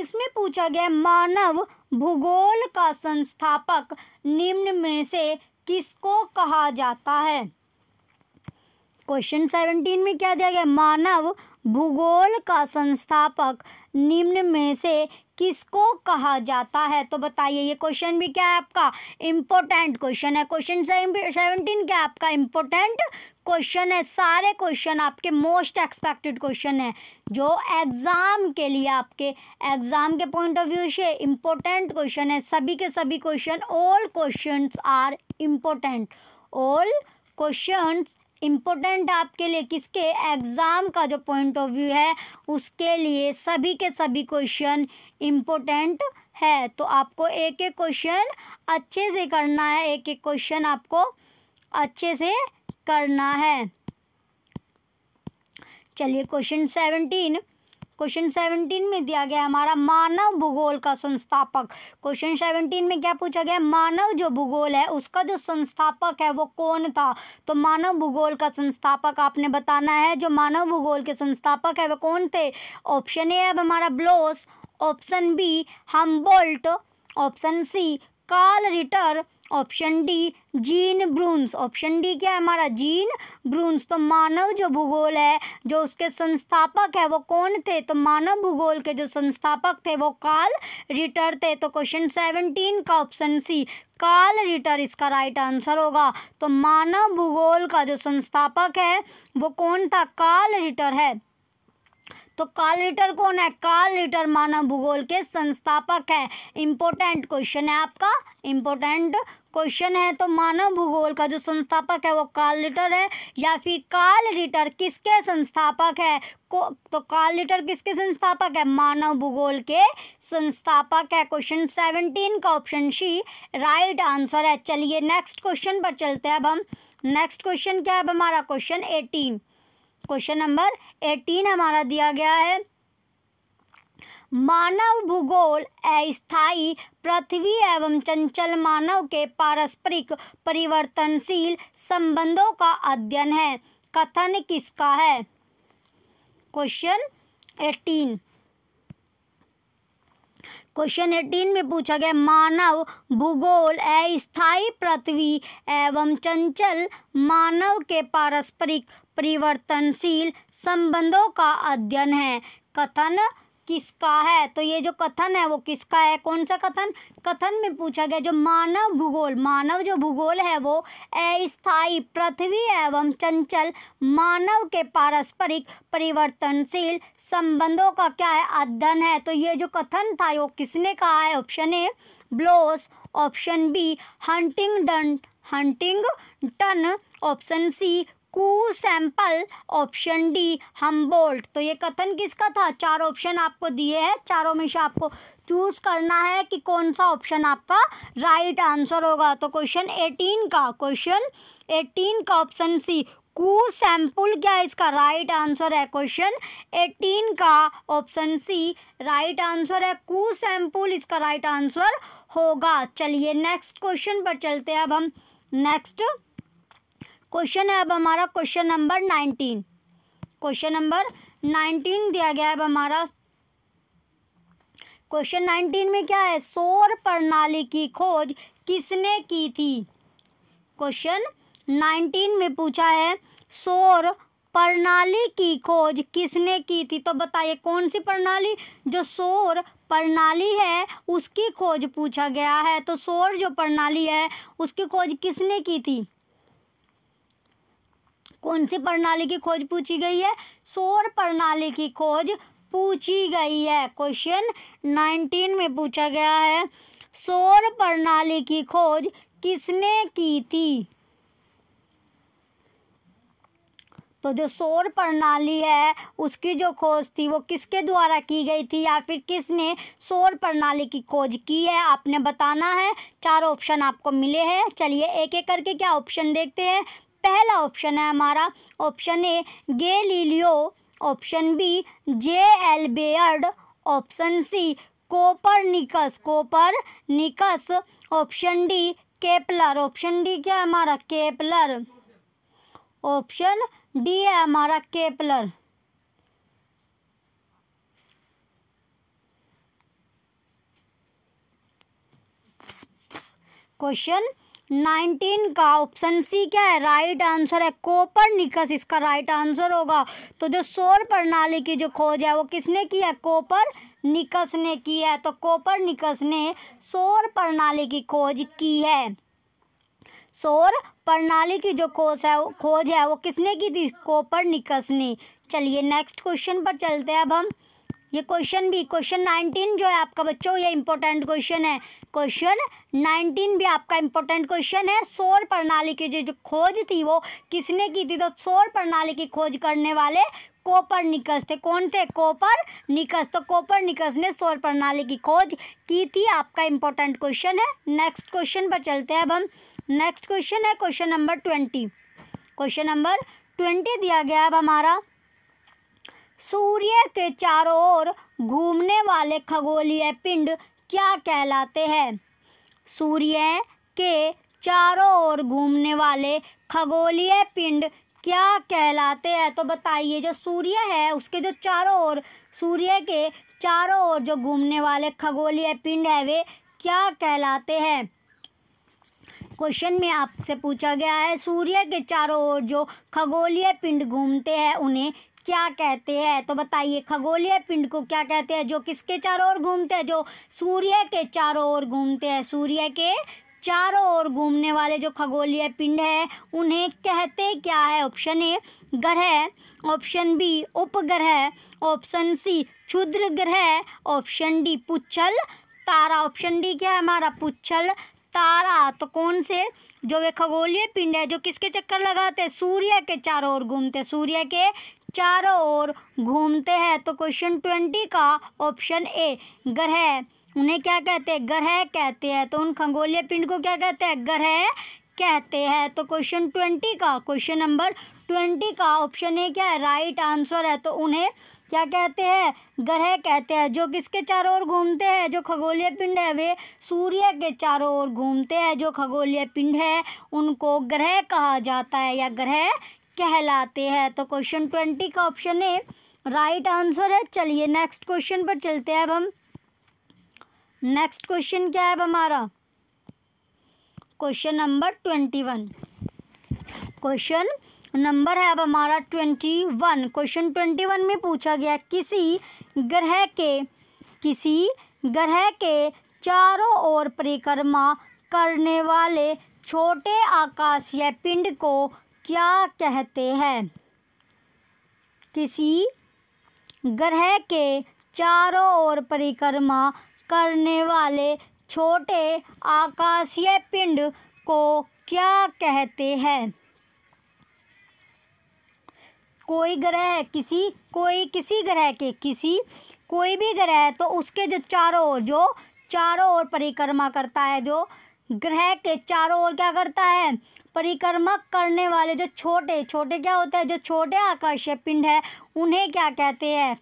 इसमें पूछा गया मानव भूगोल का संस्थापक निम्न में से किसको कहा जाता है क्वेश्चन सेवनटीन में क्या दिया गया मानव भूगोल का संस्थापक निम्न में से किसको कहा जाता है तो बताइए ये क्वेश्चन भी क्या है आपका इम्पोर्टेंट क्वेश्चन है क्वेश्चन सेवनटीन क्या आपका इम्पोर्टेंट क्वेश्चन है सारे क्वेश्चन आपके मोस्ट एक्सपेक्टेड क्वेश्चन है जो एग्ज़ाम के लिए आपके एग्ज़ाम के पॉइंट ऑफ व्यू से इम्पोर्टेंट क्वेश्चन है सभी के सभी question all question are important all question important आपके लिए किसके एग्ज़ाम का जो पॉइंट ऑफ व्यू है उसके लिए सभी के सभी क्वेश्चन इम्पोर्टेंट है तो आपको एक एक क्वेश्चन अच्छे से करना है एक एक क्वेश्चन आपको अच्छे से करना है चलिए क्वेश्चन सेवनटीन क्वेश्चन सेवनटीन में दिया गया हमारा मानव भूगोल का संस्थापक क्वेश्चन सेवनटीन में क्या पूछा गया मानव जो भूगोल है उसका जो संस्थापक है वो कौन था तो मानव भूगोल का संस्थापक आपने बताना है जो मानव भूगोल के संस्थापक है वह कौन थे ऑप्शन ए अब हमारा Blache option B Humboldt option C Karl Ritter option D Jean Brunhes option D क्या है हमारा जीन ब्रून्स तो मानव जो भूगोल है जो उसके संस्थापक है वो कौन थे तो मानव भूगोल के जो संस्थापक थे वो काल रिटर थे तो क्वेश्चन सेवनटीन का ऑप्शन सी काल रिटर इसका राइट आंसर होगा तो मानव भूगोल का जो संस्थापक है वो कौन था काल रिटर है तो कालीटर कौन है लीटर मानव भूगोल के संस्थापक है इम्पोर्टेंट क्वेश्चन है आपका इंपॉर्टेंट क्वेश्चन है तो मानव भूगोल का जो संस्थापक है वो कार्ल लीटर है या फिर काल लीटर किसके संस्थापक है को तो कार्ल लीटर किसके संस्थापक है मानव भूगोल के संस्थापक है क्वेश्चन सेवनटीन का ऑप्शन सी राइट आंसर है चलिए नेक्स्ट क्वेश्चन पर चलते हैं अब हम नेक्स्ट क्वेश्चन क्या है अब हमारा question eighteen question number eighteen हमारा दिया गया है मानव भूगोल अस्थाई पृथ्वी एवं चंचल मानव के पारस्परिक परिवर्तनशील संबंधों का अध्ययन है कथन किसका है क्वेश्चन एटीन क्वेश्चन एटीन में पूछा गया मानव भूगोल अस्थाई पृथ्वी एवं चंचल मानव के पारस्परिक परिवर्तनशील संबंधों का अध्ययन है कथन किसका है तो ये जो कथन है वो किसका है कौन सा कथन कथन में पूछा गया जो मानव भूगोल मानव जो भूगोल है वो अस्थायी पृथ्वी एवं चंचल मानव के पारस्परिक परिवर्तनशील संबंधों का क्या है अध्ययन है तो ये जो कथन था वो किसने कहा है option A Blache option B Huntington Huntington option C कू Semple option D Humboldt तो ये कथन किसका था चार ऑप्शन आपको दिए हैं चारों में से आपको चूज करना है कि कौन सा ऑप्शन आपका राइट आंसर होगा तो क्वेश्चन एटीन का क्वेश्चन एटीन का ऑप्शन सी कू सैंपल क्या इसका राइट आंसर है क्वेश्चन एटीन का ऑप्शन सी राइट आंसर है कू सैंपल इसका राइट आंसर होगा चलिए नेक्स्ट क्वेश्चन पर चलते हैं अब हम नेक्स्ट क्वेश्चन है अब हमारा question number nineteen question number nineteen दिया गया है अब हमारा क्वेश्चन नाइनटीन में क्या है सौर प्रणाली की खोज किसने की थी क्वेश्चन नाइनटीन में पूछा है सौर प्रणाली की खोज किसने की थी तो बताइए कौन सी प्रणाली जो सौर प्रणाली है उसकी खोज पूछा गया है तो सौर जो प्रणाली है उसकी खोज किसने की थी कौन सी प्रणाली की खोज पूछी गई है सौर प्रणाली की खोज पूछी गई है क्वेश्चन नाइनटीन में पूछा गया है सौर प्रणाली की खोज किसने की थी तो जो सौर प्रणाली है उसकी जो खोज थी वो किसके द्वारा की गई थी या फिर किसने सौर प्रणाली की खोज की है आपने बताना है चार ऑप्शन आपको मिले हैं चलिए एक एक करके क्या ऑप्शन देखते हैं पहला ऑप्शन है हमारा option A Galileo option B J L Baird option C Copernicus Copernicus option D Kepler option D क्या है हमारा केपलर ऑप्शन डी है हमारा केपलर क्वेश्चन नाइनटीन का ऑप्शन सी क्या है राइट आंसर है कोपर निकस इसका राइट आंसर होगा तो जो सौर प्रणाली की जो खोज है वो किसने की है कोपर निकस ने की है तो कोपर निकस ने सौर प्रणाली की खोज की है सौर प्रणाली की जो खोज है खोज है वो किसने की थी कोपर निकस ने चलिए नेक्स्ट क्वेश्चन पर चलते हैं अब हम ये क्वेश्चन भी क्वेश्चन नाइनटीन जो है आपका बच्चों ये इंपॉर्टेंट क्वेश्चन है क्वेश्चन नाइनटीन भी आपका इंपॉर्टेंट क्वेश्चन है सौर प्रणाली की जो जो खोज थी वो किसने की थी तो सौर प्रणाली की खोज करने वाले कोपर निकस थे कौन थे कोपर निकस तो कोपर निकस ने सौर प्रणाली की खोज की थी आपका इंपॉर्टेंट क्वेश्चन है नेक्स्ट क्वेश्चन पर चलते हैं अब हम नेक्स्ट क्वेश्चन है question number twenty question number twenty दिया गया अब हमारा सूर्य के चारों ओर घूमने वाले खगोलीय पिंड क्या कहलाते हैं सूर्य के चारों ओर घूमने वाले खगोलीय पिंड क्या कहलाते हैं तो बताइए जो सूर्य है उसके जो चारों ओर सूर्य के चारों ओर जो घूमने वाले खगोलीय पिंड है वे क्या कहलाते हैं क्वेश्चन में आपसे पूछा गया है सूर्य के चारों ओर जो खगोलीय पिंड घूमते हैं उन्हें क्या कहते हैं तो बताइए खगोलीय पिंड को क्या कहते हैं जो किसके चारों ओर घूमते हैं जो सूर्य के चारों ओर घूमते हैं सूर्य के चारों ओर घूमने वाले जो खगोलीय पिंड है उन्हें कहते क्या है ऑप्शन ए ग्रह ऑप्शन बी उपग्रह ऑप्शन सी क्षुद्र ग्रह ऑप्शन डी पुच्छल तारा ऑप्शन डी क्या है हमारा पुच्छल तारा तो कौन से जो वे खगोलीय पिंड है जो किसके चक्कर लगाते हैं सूर्य के चारों ओर घूमते सूर्य के चारों ओर घूमते हैं तो क्वेश्चन ट्वेंटी का ऑप्शन ए ग्रह उन्हें क्या कहते हैं ग्रह कहते हैं तो उन खंगोलिया पिंड को क्या कहते हैं ग्रह कहते हैं तो क्वेश्चन ट्वेंटी का क्वेश्चन नंबर ट्वेंटी का ऑप्शन ए क्या है राइट आंसर है तो उन्हें क्या कहते हैं ग्रह कहते हैं जो किसके चारों ओर घूमते हैं जो खगोलीय पिंड है वे सूर्य के चारों ओर घूमते हैं जो खगोलीय पिंड है उनको ग्रह कहा जाता है या ग्रह कहलाते हैं तो क्वेश्चन ट्वेंटी का ऑप्शन ए राइट आंसर है चलिए नेक्स्ट क्वेश्चन पर चलते हैं अब हम नेक्स्ट क्वेश्चन क्या है अब हमारा question number twenty one question number है अब हमारा twenty one question twenty one में पूछा गया किसी ग्रह के किसी ग्रह के चारों ओर परिक्रमा करने वाले छोटे आकाशीय पिंड को क्या कहते हैं किसी ग्रह के चारों ओर परिक्रमा करने वाले छोटे आकाशीय पिंड को क्या कहते हैं कोई ग्रह किसी कोई किसी ग्रह के किसी कोई भी ग्रह तो उसके जो चारों ओर जो चारों ओर परिक्रमा करता है जो ग्रह के चारों ओर क्या करता है परिक्रमक करने वाले जो छोटे छोटे क्या होते हैं जो छोटे आकाशीय पिंड है उन्हें क्या कहते हैं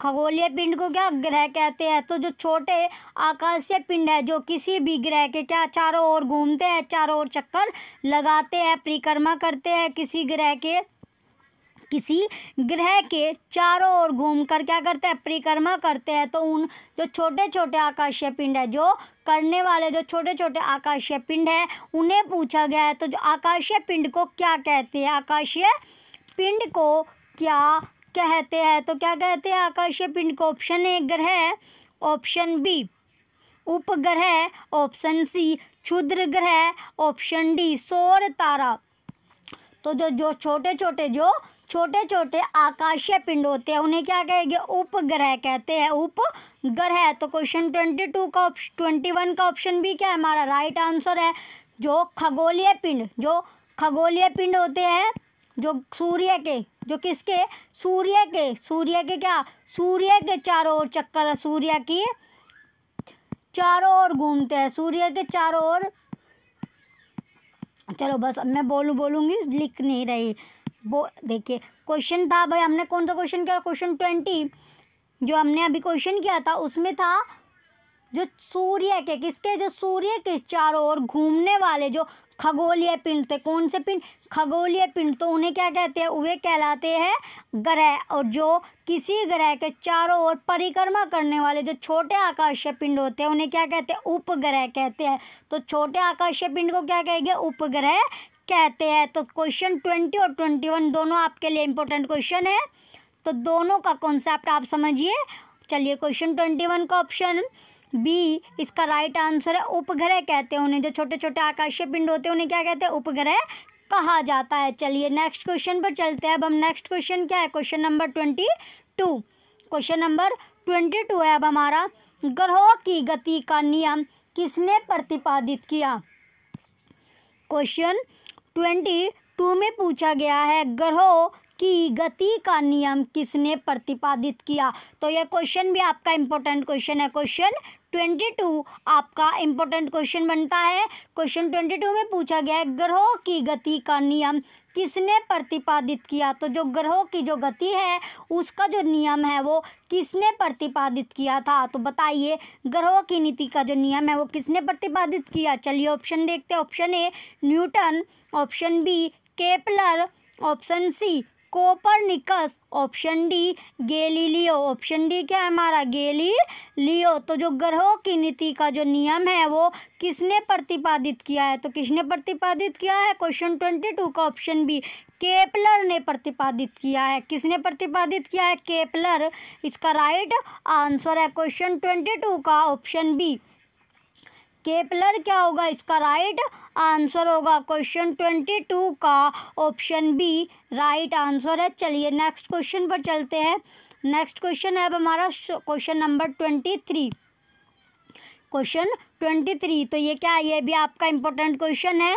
खगोलीय पिंड को क्या ग्रह कहते हैं तो जो छोटे आकाशीय पिंड है जो किसी भी ग्रह के क्या चारों ओर घूमते हैं चारों ओर चक्कर लगाते हैं परिक्रमा करते हैं किसी ग्रह के किसी ग्रह के चारों ओर घूमकर क्या करते हैं परिक्रमा करते हैं तो उन जो छोटे छोटे आकाशीय पिंड है जो करने वाले जो छोटे छोटे आकाशीय पिंड हैं उन्हें पूछा गया है तो जो आकाशीय पिंड को क्या कहते हैं आकाशीय पिंड को क्या कहते हैं तो क्या कहते हैं आकाशीय पिंड को ऑप्शन ए ग्रह ऑप्शन बी उपग्रह ऑप्शन सी क्षुद्र ग्रह ऑप्शन डी सौर तारा तो जो जो छोटे छोटे जो छोटे छोटे आकाशीय पिंड होते हैं उन्हें क्या कहेंगे उपग्रह कहते हैं उपग्रह तो क्वेश्चन ट्वेंटी टू का ऑप्शन ट्वेंटी वन का ऑप्शन भी क्या है हमारा राइट आंसर है जो खगोलीय पिंड जो खगोलीय पिंड होते हैं जो सूर्य के जो किसके सूर्य के सूर्य के क्या सूर्य के चारों ओर चक्कर सूर्य की चारों ओर घूमते हैं सूर्य के चारों ओर चलो बस अब मैं बोलूँ बोलूँगी लिख नहीं रही वो देखिए क्वेश्चन था भाई हमने कौन सा क्वेश्चन किया क्वेश्चन ट्वेंटी जो हमने अभी क्वेश्चन किया था उसमें था जो सूर्य के किसके जो सूर्य के चारों ओर घूमने वाले जो खगोलीय पिंड थे कौन से पिंड खगोलीय पिंड तो उन्हें क्या कहते हैं वे कहलाते हैं ग्रह और जो किसी ग्रह के चारों ओर परिक्रमा करने वाले जो छोटे आकाशीय पिंड होते हैं उन्हें क्या कहते हैं उपग्रह कहते हैं तो छोटे आकाशीय पिंड को क्या कहेंगे उपग्रह कहते हैं तो क्वेश्चन ट्वेंटी और ट्वेंटी वन दोनों आपके लिए इंपॉर्टेंट क्वेश्चन है तो दोनों का कॉन्सेप्ट आप समझिए चलिए क्वेश्चन ट्वेंटी वन का ऑप्शन बी इसका राइट आंसर है उपग्रह कहते हैं उन्हें जो छोटे छोटे आकाशीय पिंड होते हैं उन्हें क्या कहते हैं उपग्रह कहा जाता है चलिए नेक्स्ट क्वेश्चन पर चलते हैं अब हम नेक्स्ट क्वेश्चन क्या है question number twenty two question number twenty two है अब हमारा ग्रहों की गति का नियम किसने प्रतिपादित किया क्वेश्चन ट्वेंटी टू में पूछा गया है ग्रहों की गति का नियम किसने प्रतिपादित किया तो यह क्वेश्चन भी आपका इंपॉर्टेंट क्वेश्चन है क्वेश्चन ट्वेंटी टू आपका इम्पोर्टेंट क्वेश्चन बनता है क्वेश्चन ट्वेंटी टू में पूछा गया है ग्रहों की गति का नियम किसने प्रतिपादित किया तो जो ग्रहों की जो गति है उसका जो नियम है वो किसने प्रतिपादित किया था तो बताइए ग्रहों की नीति का जो नियम है वो किसने प्रतिपादित किया चलिए ऑप्शन देखते हैं option A Newton option B Kepler option C Copernicus option D Galileo option D क्या है हमारा लियो तो जो ग्रहों की नीति का जो नियम है वो किसने प्रतिपादित किया है तो किसने प्रतिपादित किया है क्वेश्चन ट्वेंटी टू का ऑप्शन बी केपलर ने प्रतिपादित किया है किसने प्रतिपादित किया है केपलर इसका राइट आंसर है क्वेश्चन ट्वेंटी टू का ऑप्शन बी केपलर क्या होगा इसका राइट आंसर होगा क्वेश्चन ट्वेंटी टू का ऑप्शन बी राइट आंसर है चलिए नेक्स्ट क्वेश्चन पर चलते हैं नेक्स्ट क्वेश्चन है अब हमारा question number twenty three question twenty three तो ये क्या है ये भी आपका इम्पोर्टेंट क्वेश्चन है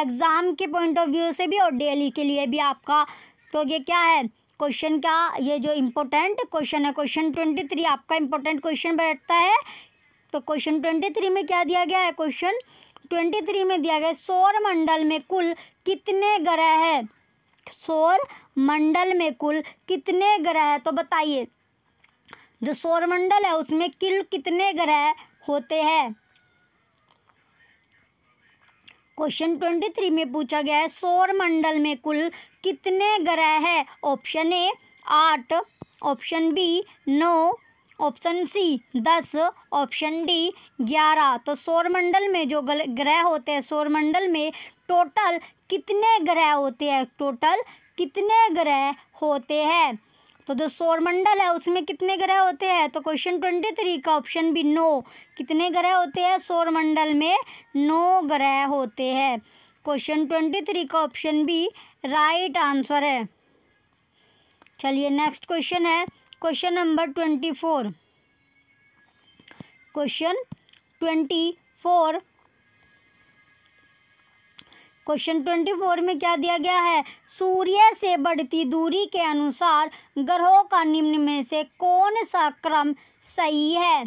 एग्ज़ाम के पॉइंट ऑफ व्यू से भी और डेली के लिए भी आपका तो ये क्या है क्वेश्चन का ये जो इम्पोर्टेंट क्वेश्चन है क्वेश्चन ट्वेंटी थ्री आपका इम्पोर्टेंट क्वेश्चन बैठता है तो क्वेश्चन ट्वेंटी थ्री में क्या दिया गया है क्वेश्चन ट्वेंटी थ्री में दिया गया है सौर मंडल में कुल कितने ग्रह है सौर मंडल में कुल कितने ग्रह है तो बताइए जो मंडल है उसमें कुल कितने ग्रह होते हैं क्वेश्चन ट्वेंटी थ्री में पूछा गया है सौर मंडल में कुल कितने ग्रह है ऑप्शन ए आठ ऑप्शन बी नौ ऑप्शन सी दस ऑप्शन डी ग्यारह तो सौरमंडल में जो ग्रह होते हैं सौरमंडल में टोटल कितने ग्रह होते हैं टोटल कितने ग्रह होते हैं तो जो सौरमंडल है उसमें कितने ग्रह होते हैं तो क्वेश्चन ट्वेंटी थ्री का ऑप्शन भी नो कितने ग्रह होते हैं सौरमंडल में नो ग्रह होते हैं क्वेश्चन ट्वेंटी थ्री का ऑप्शन भी राइट आंसर है चलिए नेक्स्ट क्वेश्चन है question number twenty four question twenty four question twenty four में क्या दिया गया है सूर्य से बढ़ती दूरी के अनुसार ग्रहों का निम्न में से कौन सा क्रम सही है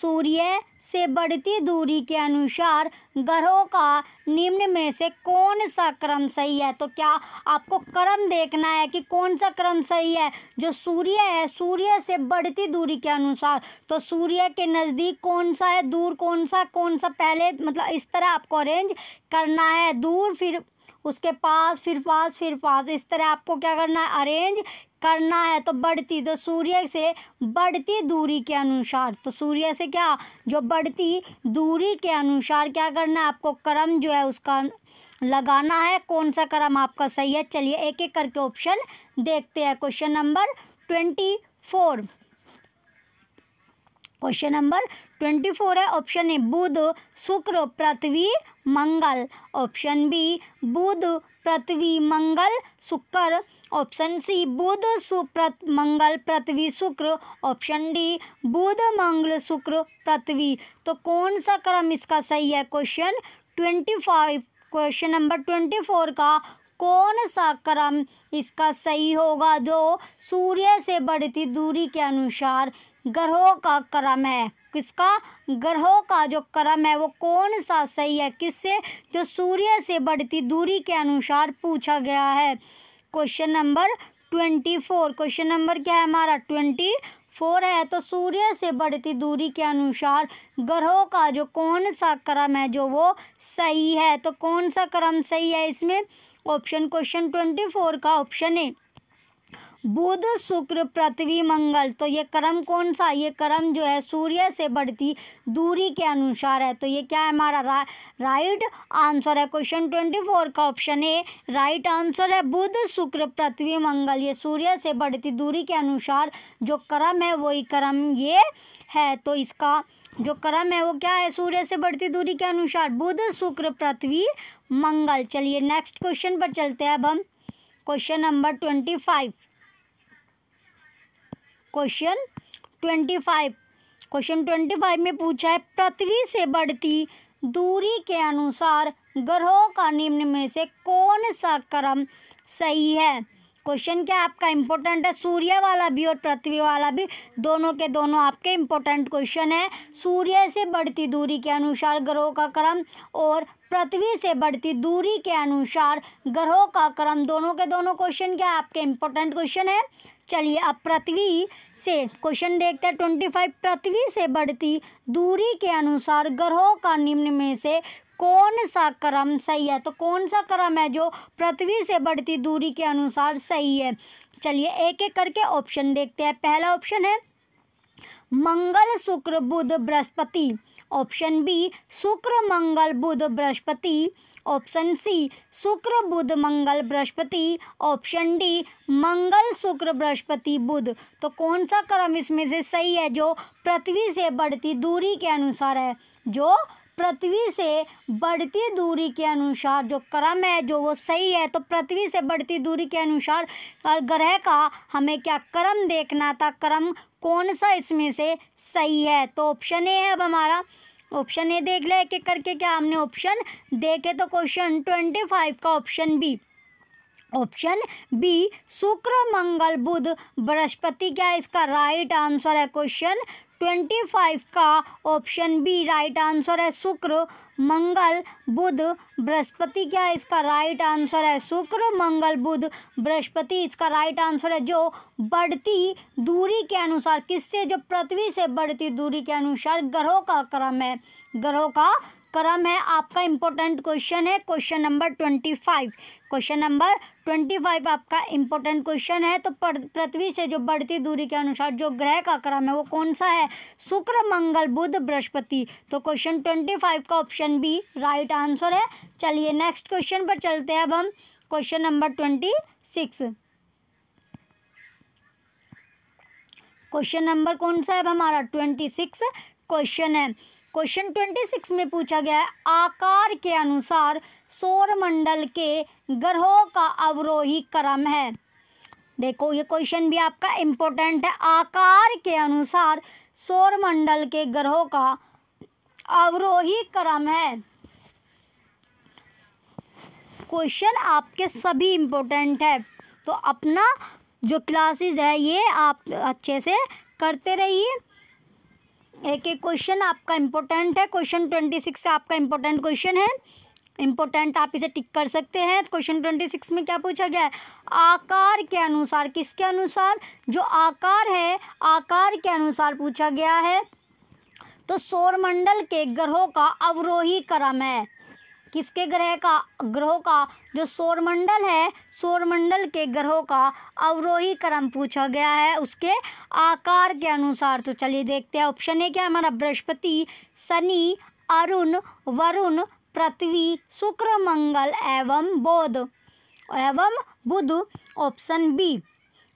सूर्य से बढ़ती दूरी के अनुसार ग्रहों का निम्न में से कौन सा क्रम सही है तो क्या आपको क्रम देखना है कि कौन सा क्रम सही है जो सूर्य है सूर्य से बढ़ती दूरी के अनुसार तो सूर्य के नज़दीक कौन सा है दूर कौन सा कौन सा पहले मतलब इस तरह आपको अरेंज करना है दूर फिर उसके पास फिर पास फिर पास इस तरह आपको क्या करना है अरेंज करना है तो बढ़ती तो सूर्य से बढ़ती दूरी के अनुसार तो सूर्य से क्या जो बढ़ती दूरी के अनुसार क्या करना है आपको क्रम जो है उसका लगाना है कौन सा क्रम आपका सही है चलिए एक एक करके ऑप्शन देखते हैं question number twenty four question number twenty four है ऑप्शन ए बुध शुक्र पृथ्वी मंगल ऑप्शन बी बुध पृथ्वी मंगल शुक्र ऑप्शन सी बुध सुप्रत मंगल पृथ्वी शुक्र ऑप्शन डी बुध मंगल शुक्र पृथ्वी तो कौन सा क्रम इसका सही है question twenty five question number twenty four का कौन सा क्रम इसका सही होगा जो सूर्य से बढ़ती दूरी के अनुसार ग्रहों का क्रम है किसका ग्रहों का जो क्रम है वो कौन सा सही है किससे जो सूर्य से बढ़ती दूरी के अनुसार पूछा गया है question number twenty four question number क्या है हमारा ट्वेंटी फोर है तो सूर्य से बढ़ती दूरी के अनुसार ग्रहों का जो कौन सा क्रम है जो वो सही है तो कौन सा क्रम सही है इसमें ऑप्शन क्वेश्चन ट्वेंटी फोर का ऑप्शन है बुध शुक्र पृथ्वी मंगल तो ये कर्म कौन सा ये कर्म जो है सूर्य से बढ़ती दूरी के अनुसार है तो ये क्या है हमारा रा, राइट आंसर है क्वेश्चन ट्वेंटी फोर का ऑप्शन ए राइट आंसर है बुध शुक्र पृथ्वी मंगल ये सूर्य से बढ़ती दूरी के अनुसार जो कर्म है वही कर्म ये है तो इसका जो कर्म है वो क्या है सूर्य से बढ़ती दूरी के अनुसार बुध शुक्र पृथ्वी मंगल चलिए नेक्स्ट क्वेश्चन पर चलते हैं अब हम question number twenty five question twenty five question twenty five में पूछा है पृथ्वी से बढ़ती दूरी के अनुसार ग्रहों का निम्न में से कौन सा क्रम सही है क्वेश्चन क्या आपका इम्पोर्टेंट है सूर्य वाला भी और पृथ्वी वाला भी दोनों के दोनों आपके इम्पोर्टेंट क्वेश्चन है सूर्य से बढ़ती दूरी के अनुसार ग्रहों का क्रम और पृथ्वी से बढ़ती दूरी के अनुसार ग्रहों का क्रम दोनों के दोनों क्वेश्चन क्या आपके इम्पोर्टेंट क्वेश्चन है चलिए अब पृथ्वी से क्वेश्चन देखते हैं ट्वेंटी फाइव पृथ्वी से बढ़ती दूरी के अनुसार ग्रहों का निम्न में से कौन सा क्रम सही है तो कौन सा क्रम है जो पृथ्वी से बढ़ती दूरी के अनुसार सही है चलिए एक एक करके ऑप्शन देखते हैं पहला ऑप्शन है मंगल शुक्र बुध बृहस्पति ऑप्शन बी शुक्र मंगल बुध बृहस्पति ऑप्शन सी शुक्र बुध मंगल बृहस्पति ऑप्शन डी मंगल शुक्र बृहस्पति बुध तो कौन सा क्रम इसमें से सही है जो पृथ्वी से बढ़ती दूरी के अनुसार है जो पृथ्वी से बढ़ती दूरी के अनुसार जो क्रम है जो वो सही है तो पृथ्वी से बढ़ती दूरी के अनुसार ग्रह का हमें क्या क्रम देखना था क्रम कौन सा इसमें से सही है तो ऑप्शन ए है अब हमारा ऑप्शन ए देख लिया एक एक करके क्या हमने ऑप्शन देखे तो क्वेश्चन ट्वेंटी फाइव का ऑप्शन बी ऑप्शन बी शुक्र मंगल बुध बृहस्पति क्या इसका राइट आंसर है क्वेश्चन ट्वेंटी फाइव का ऑप्शन बी राइट आंसर है शुक्र मंगल बुध बृहस्पति क्या है इसका राइट आंसर है शुक्र मंगल बुध बृहस्पति इसका राइट आंसर है जो बढ़ती दूरी के अनुसार किससे जो पृथ्वी से बढ़ती दूरी के अनुसार ग्रहों का क्रम है ग्रहों का क्रम है आपका इम्पोर्टेंट क्वेश्चन है question number twenty five question number twenty five आपका इम्पोर्टेंट क्वेश्चन है तो पृथ्वी से जो बढ़ती दूरी के अनुसार जो ग्रह का क्रम है वो कौन सा है शुक्र मंगल बुध बृहस्पति तो क्वेश्चन ट्वेंटी फाइव का ऑप्शन बी राइट आंसर है चलिए नेक्स्ट क्वेश्चन पर चलते हैं अब हम question number twenty six question number कौन सा है अब हमारा ट्वेंटी सिक्स क्वेश्चन है क्वेश्चन ट्वेंटी सिक्स में पूछा गया है आकार के अनुसार सौरमंडल के ग्रहों का अवरोही क्रम है देखो ये क्वेश्चन भी आपका इम्पोर्टेंट है आकार के अनुसार सौरमंडल के ग्रहों का अवरोही क्रम है क्वेश्चन आपके सभी इम्पोर्टेंट है तो अपना जो क्लासेस है ये आप अच्छे से करते रहिए एक एक क्वेश्चन आपका इम्पोर्टेंट है क्वेश्चन ट्वेंटी सिक्स आपका इम्पोर्टेंट क्वेश्चन है इम्पोर्टेंट आप इसे टिक कर सकते हैं क्वेश्चन ट्वेंटी सिक्स में क्या पूछा गया है आकार के अनुसार किसके अनुसार जो आकार है आकार के अनुसार पूछा गया है तो सौरमंडल के ग्रहों का अवरोही क्रम है किसके ग्रह का ग्रहों का जो सौरमंडल है सौरमंडल के ग्रहों का अवरोही क्रम पूछा गया है उसके आकार के अनुसार तो चलिए देखते हैं ऑप्शन ए क्या हमारा बृहस्पति शनि अरुण वरुण पृथ्वी शुक्र मंगल एवं बोध एवं बुध ऑप्शन बी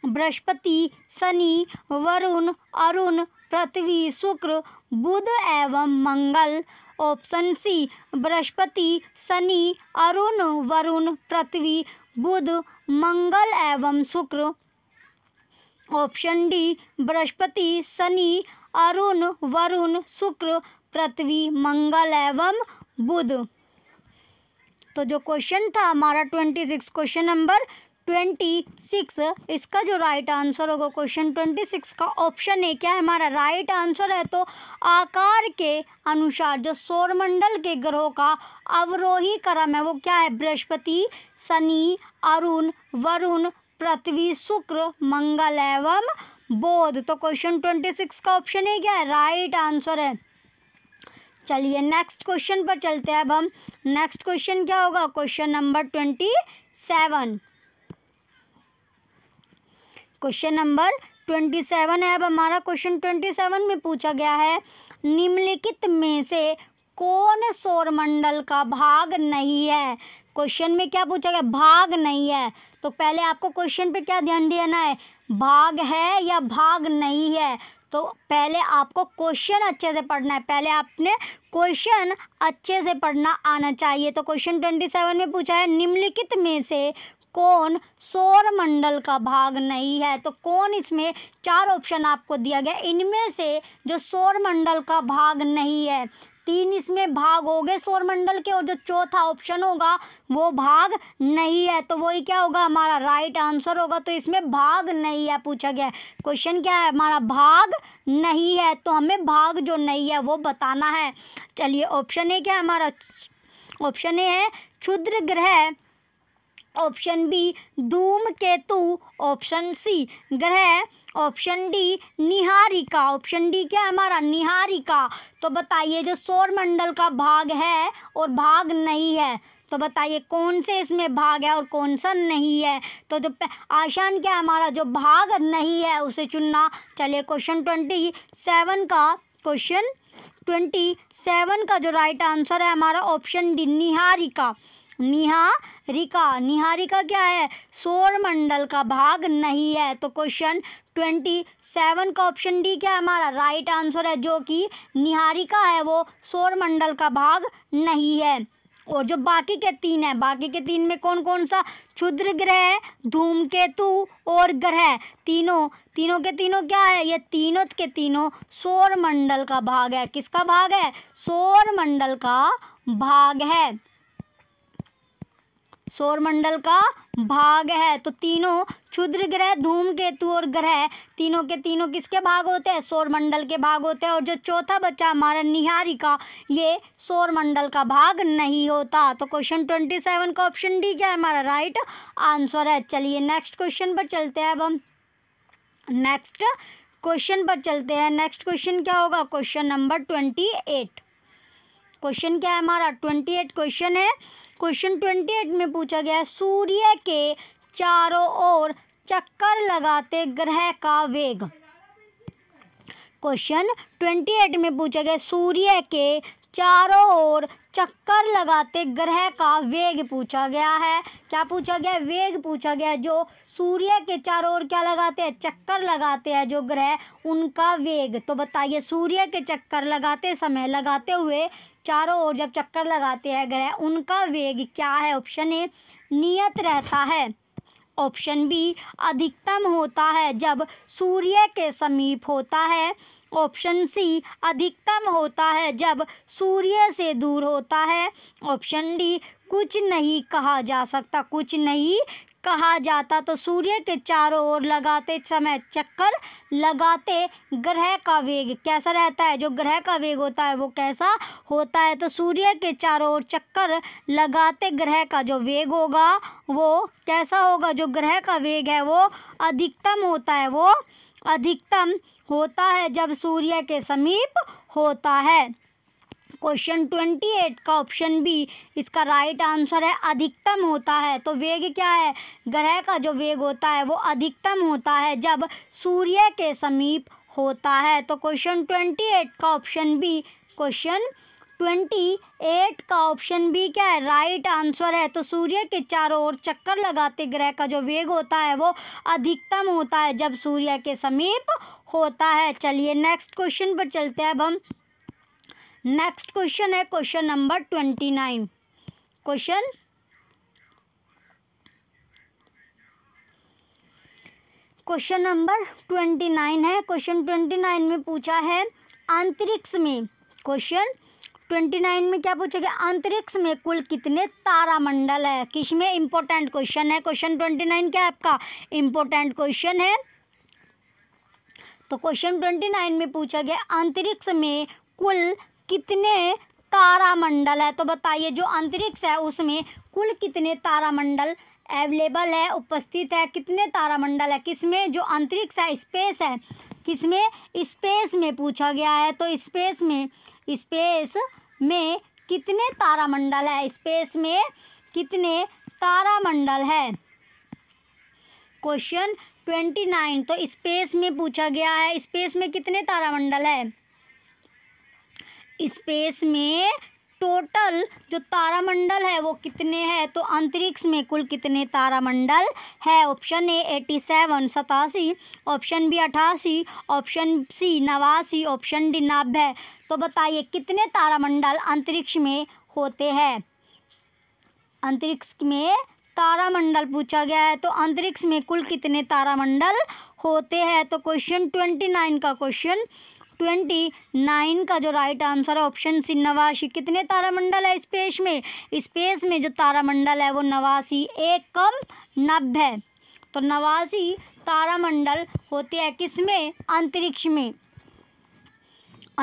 बृहस्पति शनि वरुण अरुण पृथ्वी शुक्र बुध एवं मंगल ऑप्शन सी बृहस्पति शनि अरुण वरुण पृथ्वी बुध मंगल एवं शुक्र ऑप्शन डी बृहस्पति शनि अरुण वरुण शुक्र पृथ्वी मंगल एवं बुध तो जो क्वेश्चन था हमारा twenty six question number twenty six इसका जो राइट आंसर होगा क्वेश्चन ट्वेंटी सिक्स का ऑप्शन है क्या है हमारा राइट आंसर है तो आकार के अनुसार जो सौरमंडल के ग्रहों का अवरोही क्रम है वो क्या है बृहस्पति शनि अरुण वरुण पृथ्वी शुक्र मंगल एवं बोध तो क्वेश्चन ट्वेंटी सिक्स का ऑप्शन है क्या है राइट आंसर है चलिए नेक्स्ट क्वेश्चन पर चलते हैं अब हम नेक्स्ट क्वेश्चन क्या होगा question number twenty seven question number twenty seven है अब हमारा क्वेश्चन ट्वेंटी सेवन में पूछा गया है निम्नलिखित में से कौन सौरमंडल का भाग नहीं है क्वेश्चन में क्या पूछा गया भाग नहीं है तो पहले आपको क्वेश्चन पे क्या ध्यान देना है भाग है या भाग नहीं है तो पहले आपको क्वेश्चन अच्छे से पढ़ना है पहले आपने क्वेश्चन अच्छे से पढ़ना आना चाहिए तो क्वेश्चन ट्वेंटी सेवन में पूछा है निम्नलिखित में से कौन सौर मंडल का भाग नहीं है तो कौन इसमें चार ऑप्शन आपको दिया गया इनमें से जो सौर मंडल का भाग नहीं है तीन इसमें भाग हो गए सौरमंडल के और जो चौथा ऑप्शन होगा वो भाग नहीं है तो वही क्या होगा हमारा राइट आंसर होगा तो इसमें भाग नहीं है पूछा गया क्वेश्चन क्या है हमारा भाग नहीं है तो हमें भाग जो नहीं है वो बताना है चलिए ऑप्शन ए क्या है हमारा ऑप्शन ए है क्षुद्र ग्रह ऑप्शन बी धूम केतु ऑप्शन सी ग्रह ऑप्शन डी निहारिका ऑप्शन डी क्या है हमारा निहारिका तो बताइए जो सौरमंडल का भाग है और भाग नहीं है तो बताइए कौन से इसमें भाग है और कौन सा नहीं है तो जो आसान क्या हमारा जो भाग नहीं है उसे चुनना चलिए क्वेश्चन ट्वेंटी सेवन का क्वेश्चन ट्वेंटी सेवन का जो राइट आंसर है हमारा ऑप्शन डी निहारिका निहारिका निहारिका क्या है सौर मंडल का भाग नहीं है तो क्वेश्चन ट्वेंटी सेवन का ऑप्शन डी क्या है हमारा राइट आंसर है जो कि निहारिका है वो सौर मंडल का भाग नहीं है और जो बाकी के तीन है बाकी के तीन में कौन कौन सा क्षुद्र ग्रह धूमकेतु और ग्रह तीनों तीनों के तीनों क्या है ये तीनों के तीनों सौर मंडल का भाग है किसका भाग है सौर मंडल का भाग है सौरमंडल का भाग है तो तीनों क्षुद्र ग्रह धूम केतु और ग्रह तीनों के तीनों किसके भाग होते हैं सौरमंडल के भाग होते हैं और जो चौथा बच्चा हमारा निहारिका ये सौरमंडल का भाग नहीं होता तो क्वेश्चन ट्वेंटी सेवन का ऑप्शन डी क्या है हमारा राइट आंसर है चलिए नेक्स्ट क्वेश्चन पर चलते हैं अब हम नेक्स्ट क्वेश्चन पर चलते हैं नेक्स्ट क्वेश्चन क्या होगा question number twenty eight question क्या है हमारा ट्वेंटी एट क्वेश्चन है क्वेश्चन ट्वेंटी एट में पूछा गया है सूर्य के चारों ओर चक्कर लगाते ग्रह का वेग क्वेश्चन ट्वेंटी एट में पूछा गया सूर्य के चारों ओर चक्कर लगाते ग्रह का वेग पूछा गया है क्या पूछा गया वेग पूछा गया जो सूर्य के चारों ओर क्या लगाते हैं चक्कर लगाते हैं जो ग्रह उनका वेग तो बताइए सूर्य के चक्कर लगाते समय लगाते हुए चारों ओर जब चक्कर लगाते हैं ग्रह उनका वेग क्या है ऑप्शन ए नियत रहता है ऑप्शन बी अधिकतम होता है जब सूर्य के समीप होता है ऑप्शन सी अधिकतम होता है जब सूर्य से दूर होता है ऑप्शन डी कुछ नहीं कहा जा सकता कुछ नहीं कहा जाता तो सूर्य के चारों ओर लगाते समय चक्कर लगाते ग्रह का वेग कैसा रहता है जो ग्रह का वेग होता है वो कैसा होता है तो सूर्य के चारों ओर चक्कर लगाते ग्रह का जो वेग होगा वो कैसा होगा जो ग्रह का वेग है वो अधिकतम होता है वो अधिकतम होता है जब सूर्य के समीप होता है क्वेश्चन ट्वेंटी एट का ऑप्शन बी इसका राइट आंसर है अधिकतम होता है तो वेग क्या है ग्रह का जो वेग होता है वो अधिकतम होता है जब सूर्य के समीप होता है तो क्वेश्चन ट्वेंटी एट का option B question twenty eight का ऑप्शन बी क्या है राइट आंसर है तो सूर्य के चारों ओर चक्कर लगाते ग्रह का जो वेग होता है वो अधिकतम होता है जब सूर्य के समीप होता है चलिए नेक्स्ट क्वेश्चन पर चलते हैं अब हम नेक्स्ट क्वेश्चन है question number twenty nine question question number twenty nine है क्वेश्चन ट्वेंटी नाइन में पूछा है अंतरिक्ष में क्वेश्चन ट्वेंटी नाइन में क्या पूछा गया अंतरिक्ष में कुल कितने तारामंडल है किस में इम्पोर्टेंट क्वेश्चन है क्वेश्चन ट्वेंटी नाइन क्या आपका इम्पोर्टेंट क्वेश्चन है तो क्वेश्चन ट्वेंटी नाइन में पूछा गया अंतरिक्ष में कुल कितने तारामंडल है तो बताइए जो अंतरिक्ष है उसमें कुल कितने तारामंडल अवेलेबल है उपस्थित है कितने तारामंडल है किसमें जो अंतरिक्ष है स्पेस है किसमें स्पेस में पूछा गया है तो स्पेस में स्पेस में कितने तारामंडल है स्पेस में कितने तारामंडल है क्वेश्चन ट्वेंटी नाइन तो स्पेस में पूछा गया है स्पेस में कितने तारामंडल है स्पेस में टोटल जो तारामंडल है वो कितने हैं तो अंतरिक्ष में कुल कितने तारामंडल है ऑप्शन ए एटी सेवन सतासी ऑप्शन बी अठासी ऑप्शन सी नवासी ऑप्शन डी नब्बे तो बताइए कितने तारामंडल अंतरिक्ष में होते हैं अंतरिक्ष में तारामंडल पूछा गया है तो अंतरिक्ष में कुल कितने तारामंडल होते हैं तो क्वेश्चन ट्वेंटी नाइन का क्वेश्चन ट्वेंटी नाइन का जो राइट आंसर है ऑप्शन सी नवासी कितने तारामंडल है स्पेस में स्पेस में जो तारामंडल है वो नवासी एक कम नब्बे तो नवासी तारामंडल होते हैं किसमें अंतरिक्ष में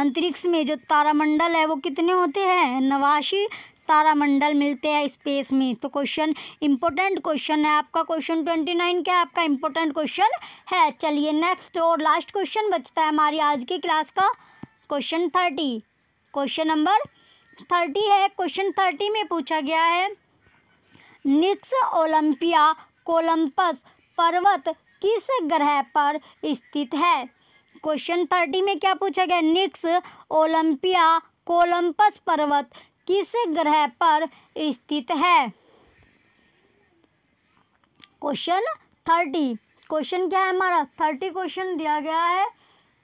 अंतरिक्ष में जो तारामंडल है वो कितने होते हैं नवासी तारामंडल मिलते हैं स्पेस में तो क्वेश्चन इंपॉर्टेंट क्वेश्चन है आपका क्वेश्चन ट्वेंटी नाइन क्या आपका इंपॉर्टेंट क्वेश्चन है चलिए नेक्स्ट और लास्ट क्वेश्चन बचता है हमारी आज की क्लास का question thirty question number thirty है क्वेश्चन थर्टी में पूछा गया है निक्स ओलंपिया कोलंपस पर्वत किस ग्रह पर स्थित है क्वेश्चन थर्टी में क्या पूछा गया निक्स ओलंपिया कोलंपस पर्वत किस ग्रह पर स्थित है क्वेश्चन थर्टी क्वेश्चन क्या है हमारा थर्टी क्वेश्चन दिया गया है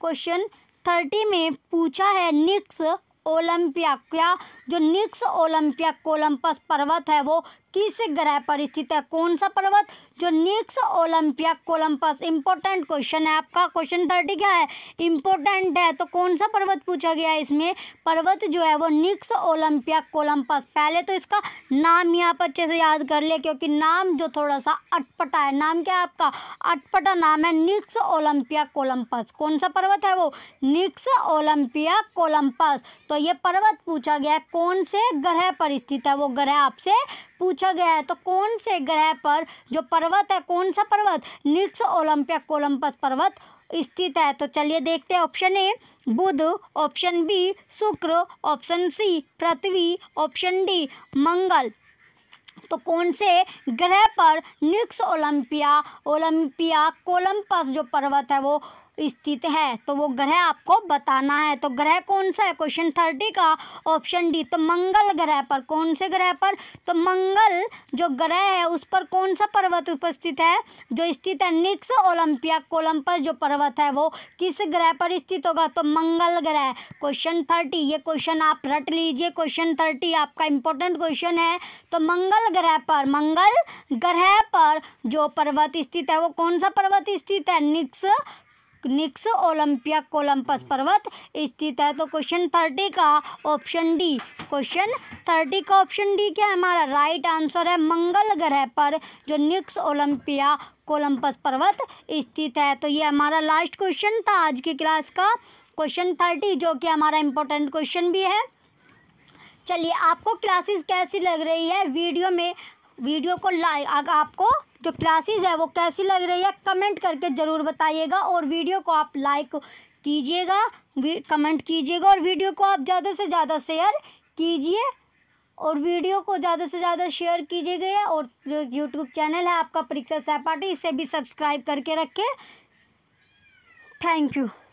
क्वेश्चन थर्टी में पूछा है निक्स ओलंपिया क्या जो निक्स ओलंपिया कोलंपस पर्वत है वो किस ग्रह पर स्थित है कौन सा पर्वत जो निक्स ओलंपिया कोलंपस इंपॉर्टेंट क्वेश्चन है आपका क्वेश्चन थर्टी क्या है इंपॉर्टेंट है तो कौन सा पर्वत पूछा गया है इसमें पर्वत जो है वो निक्स ओलंपिया कोलंपस पहले तो इसका नाम ही आप अच्छे से याद कर ले क्योंकि नाम जो थोड़ा सा अटपटा है नाम क्या है आपका अटपटा नाम है निक्स ओलंपिया कोलंपस कौन सा पर्वत है वो निक्स ओलंपिया कोलंपस तो ये पर्वत पूछा गया है कौन से ग्रह पर स्थित है वो ग्रह आपसे पूछा गया है तो कौन से ग्रह पर जो पर्वत पर्वत है कौन सा पर्वत निक्स ओलंपिया कोलम्पस पर्वत स्थित है तो चलिए देखते हैं ऑप्शन ए बुध ऑप्शन बी शुक्र ऑप्शन सी पृथ्वी ऑप्शन डी मंगल तो कौन से ग्रह पर निक्स ओलंपिया ओलंपिया कोलम्पस जो पर्वत है वो स्थित है तो वो ग्रह आपको बताना है तो ग्रह कौन सा है क्वेश्चन थर्टी का ऑप्शन डी तो मंगल ग्रह पर कौन से ग्रह पर तो मंगल जो ग्रह है उस पर कौन सा पर्वत उपस्थित है जो स्थित है निक्स ओलंपिया कोलम्पस जो पर्वत है वो किस ग्रह पर स्थित होगा तो मंगल ग्रह क्वेश्चन थर्टी ये क्वेश्चन आप रट लीजिए क्वेश्चन थर्टी आपका इंपॉर्टेंट क्वेश्चन है तो मंगल ग्रह पर मंगल ग्रह पर जो पर्वत स्थित है वो कौन सा पर्वत स्थित है निक्स निक्स ओलंपिया कोलंपस पर्वत स्थित है तो क्वेश्चन थर्टी का ऑप्शन डी क्वेश्चन थर्टी का ऑप्शन डी क्या है हमारा राइट आंसर है मंगल ग्रह पर जो निक्स ओलंपिया कोलंपस पर्वत स्थित है तो ये हमारा लास्ट क्वेश्चन था आज की क्लास का क्वेश्चन थर्टी जो कि हमारा इंपॉर्टेंट क्वेश्चन भी है चलिए आपको क्लासेस कैसी लग रही है वीडियो में वीडियो को लाइक अगर आपको जो क्लासेस है वो कैसी लग रही है कमेंट करके ज़रूर बताइएगा और वीडियो को आप लाइक कीजिएगा कमेंट कीजिएगा और वीडियो को आप ज़्यादा से ज़्यादा शेयर कीजिए और वीडियो को ज़्यादा से ज़्यादा शेयर कीजिएगा और जो यूट्यूब चैनल है आपका परीक्षा सहपाठी इसे भी सब्सक्राइब करके रखें थैंक यू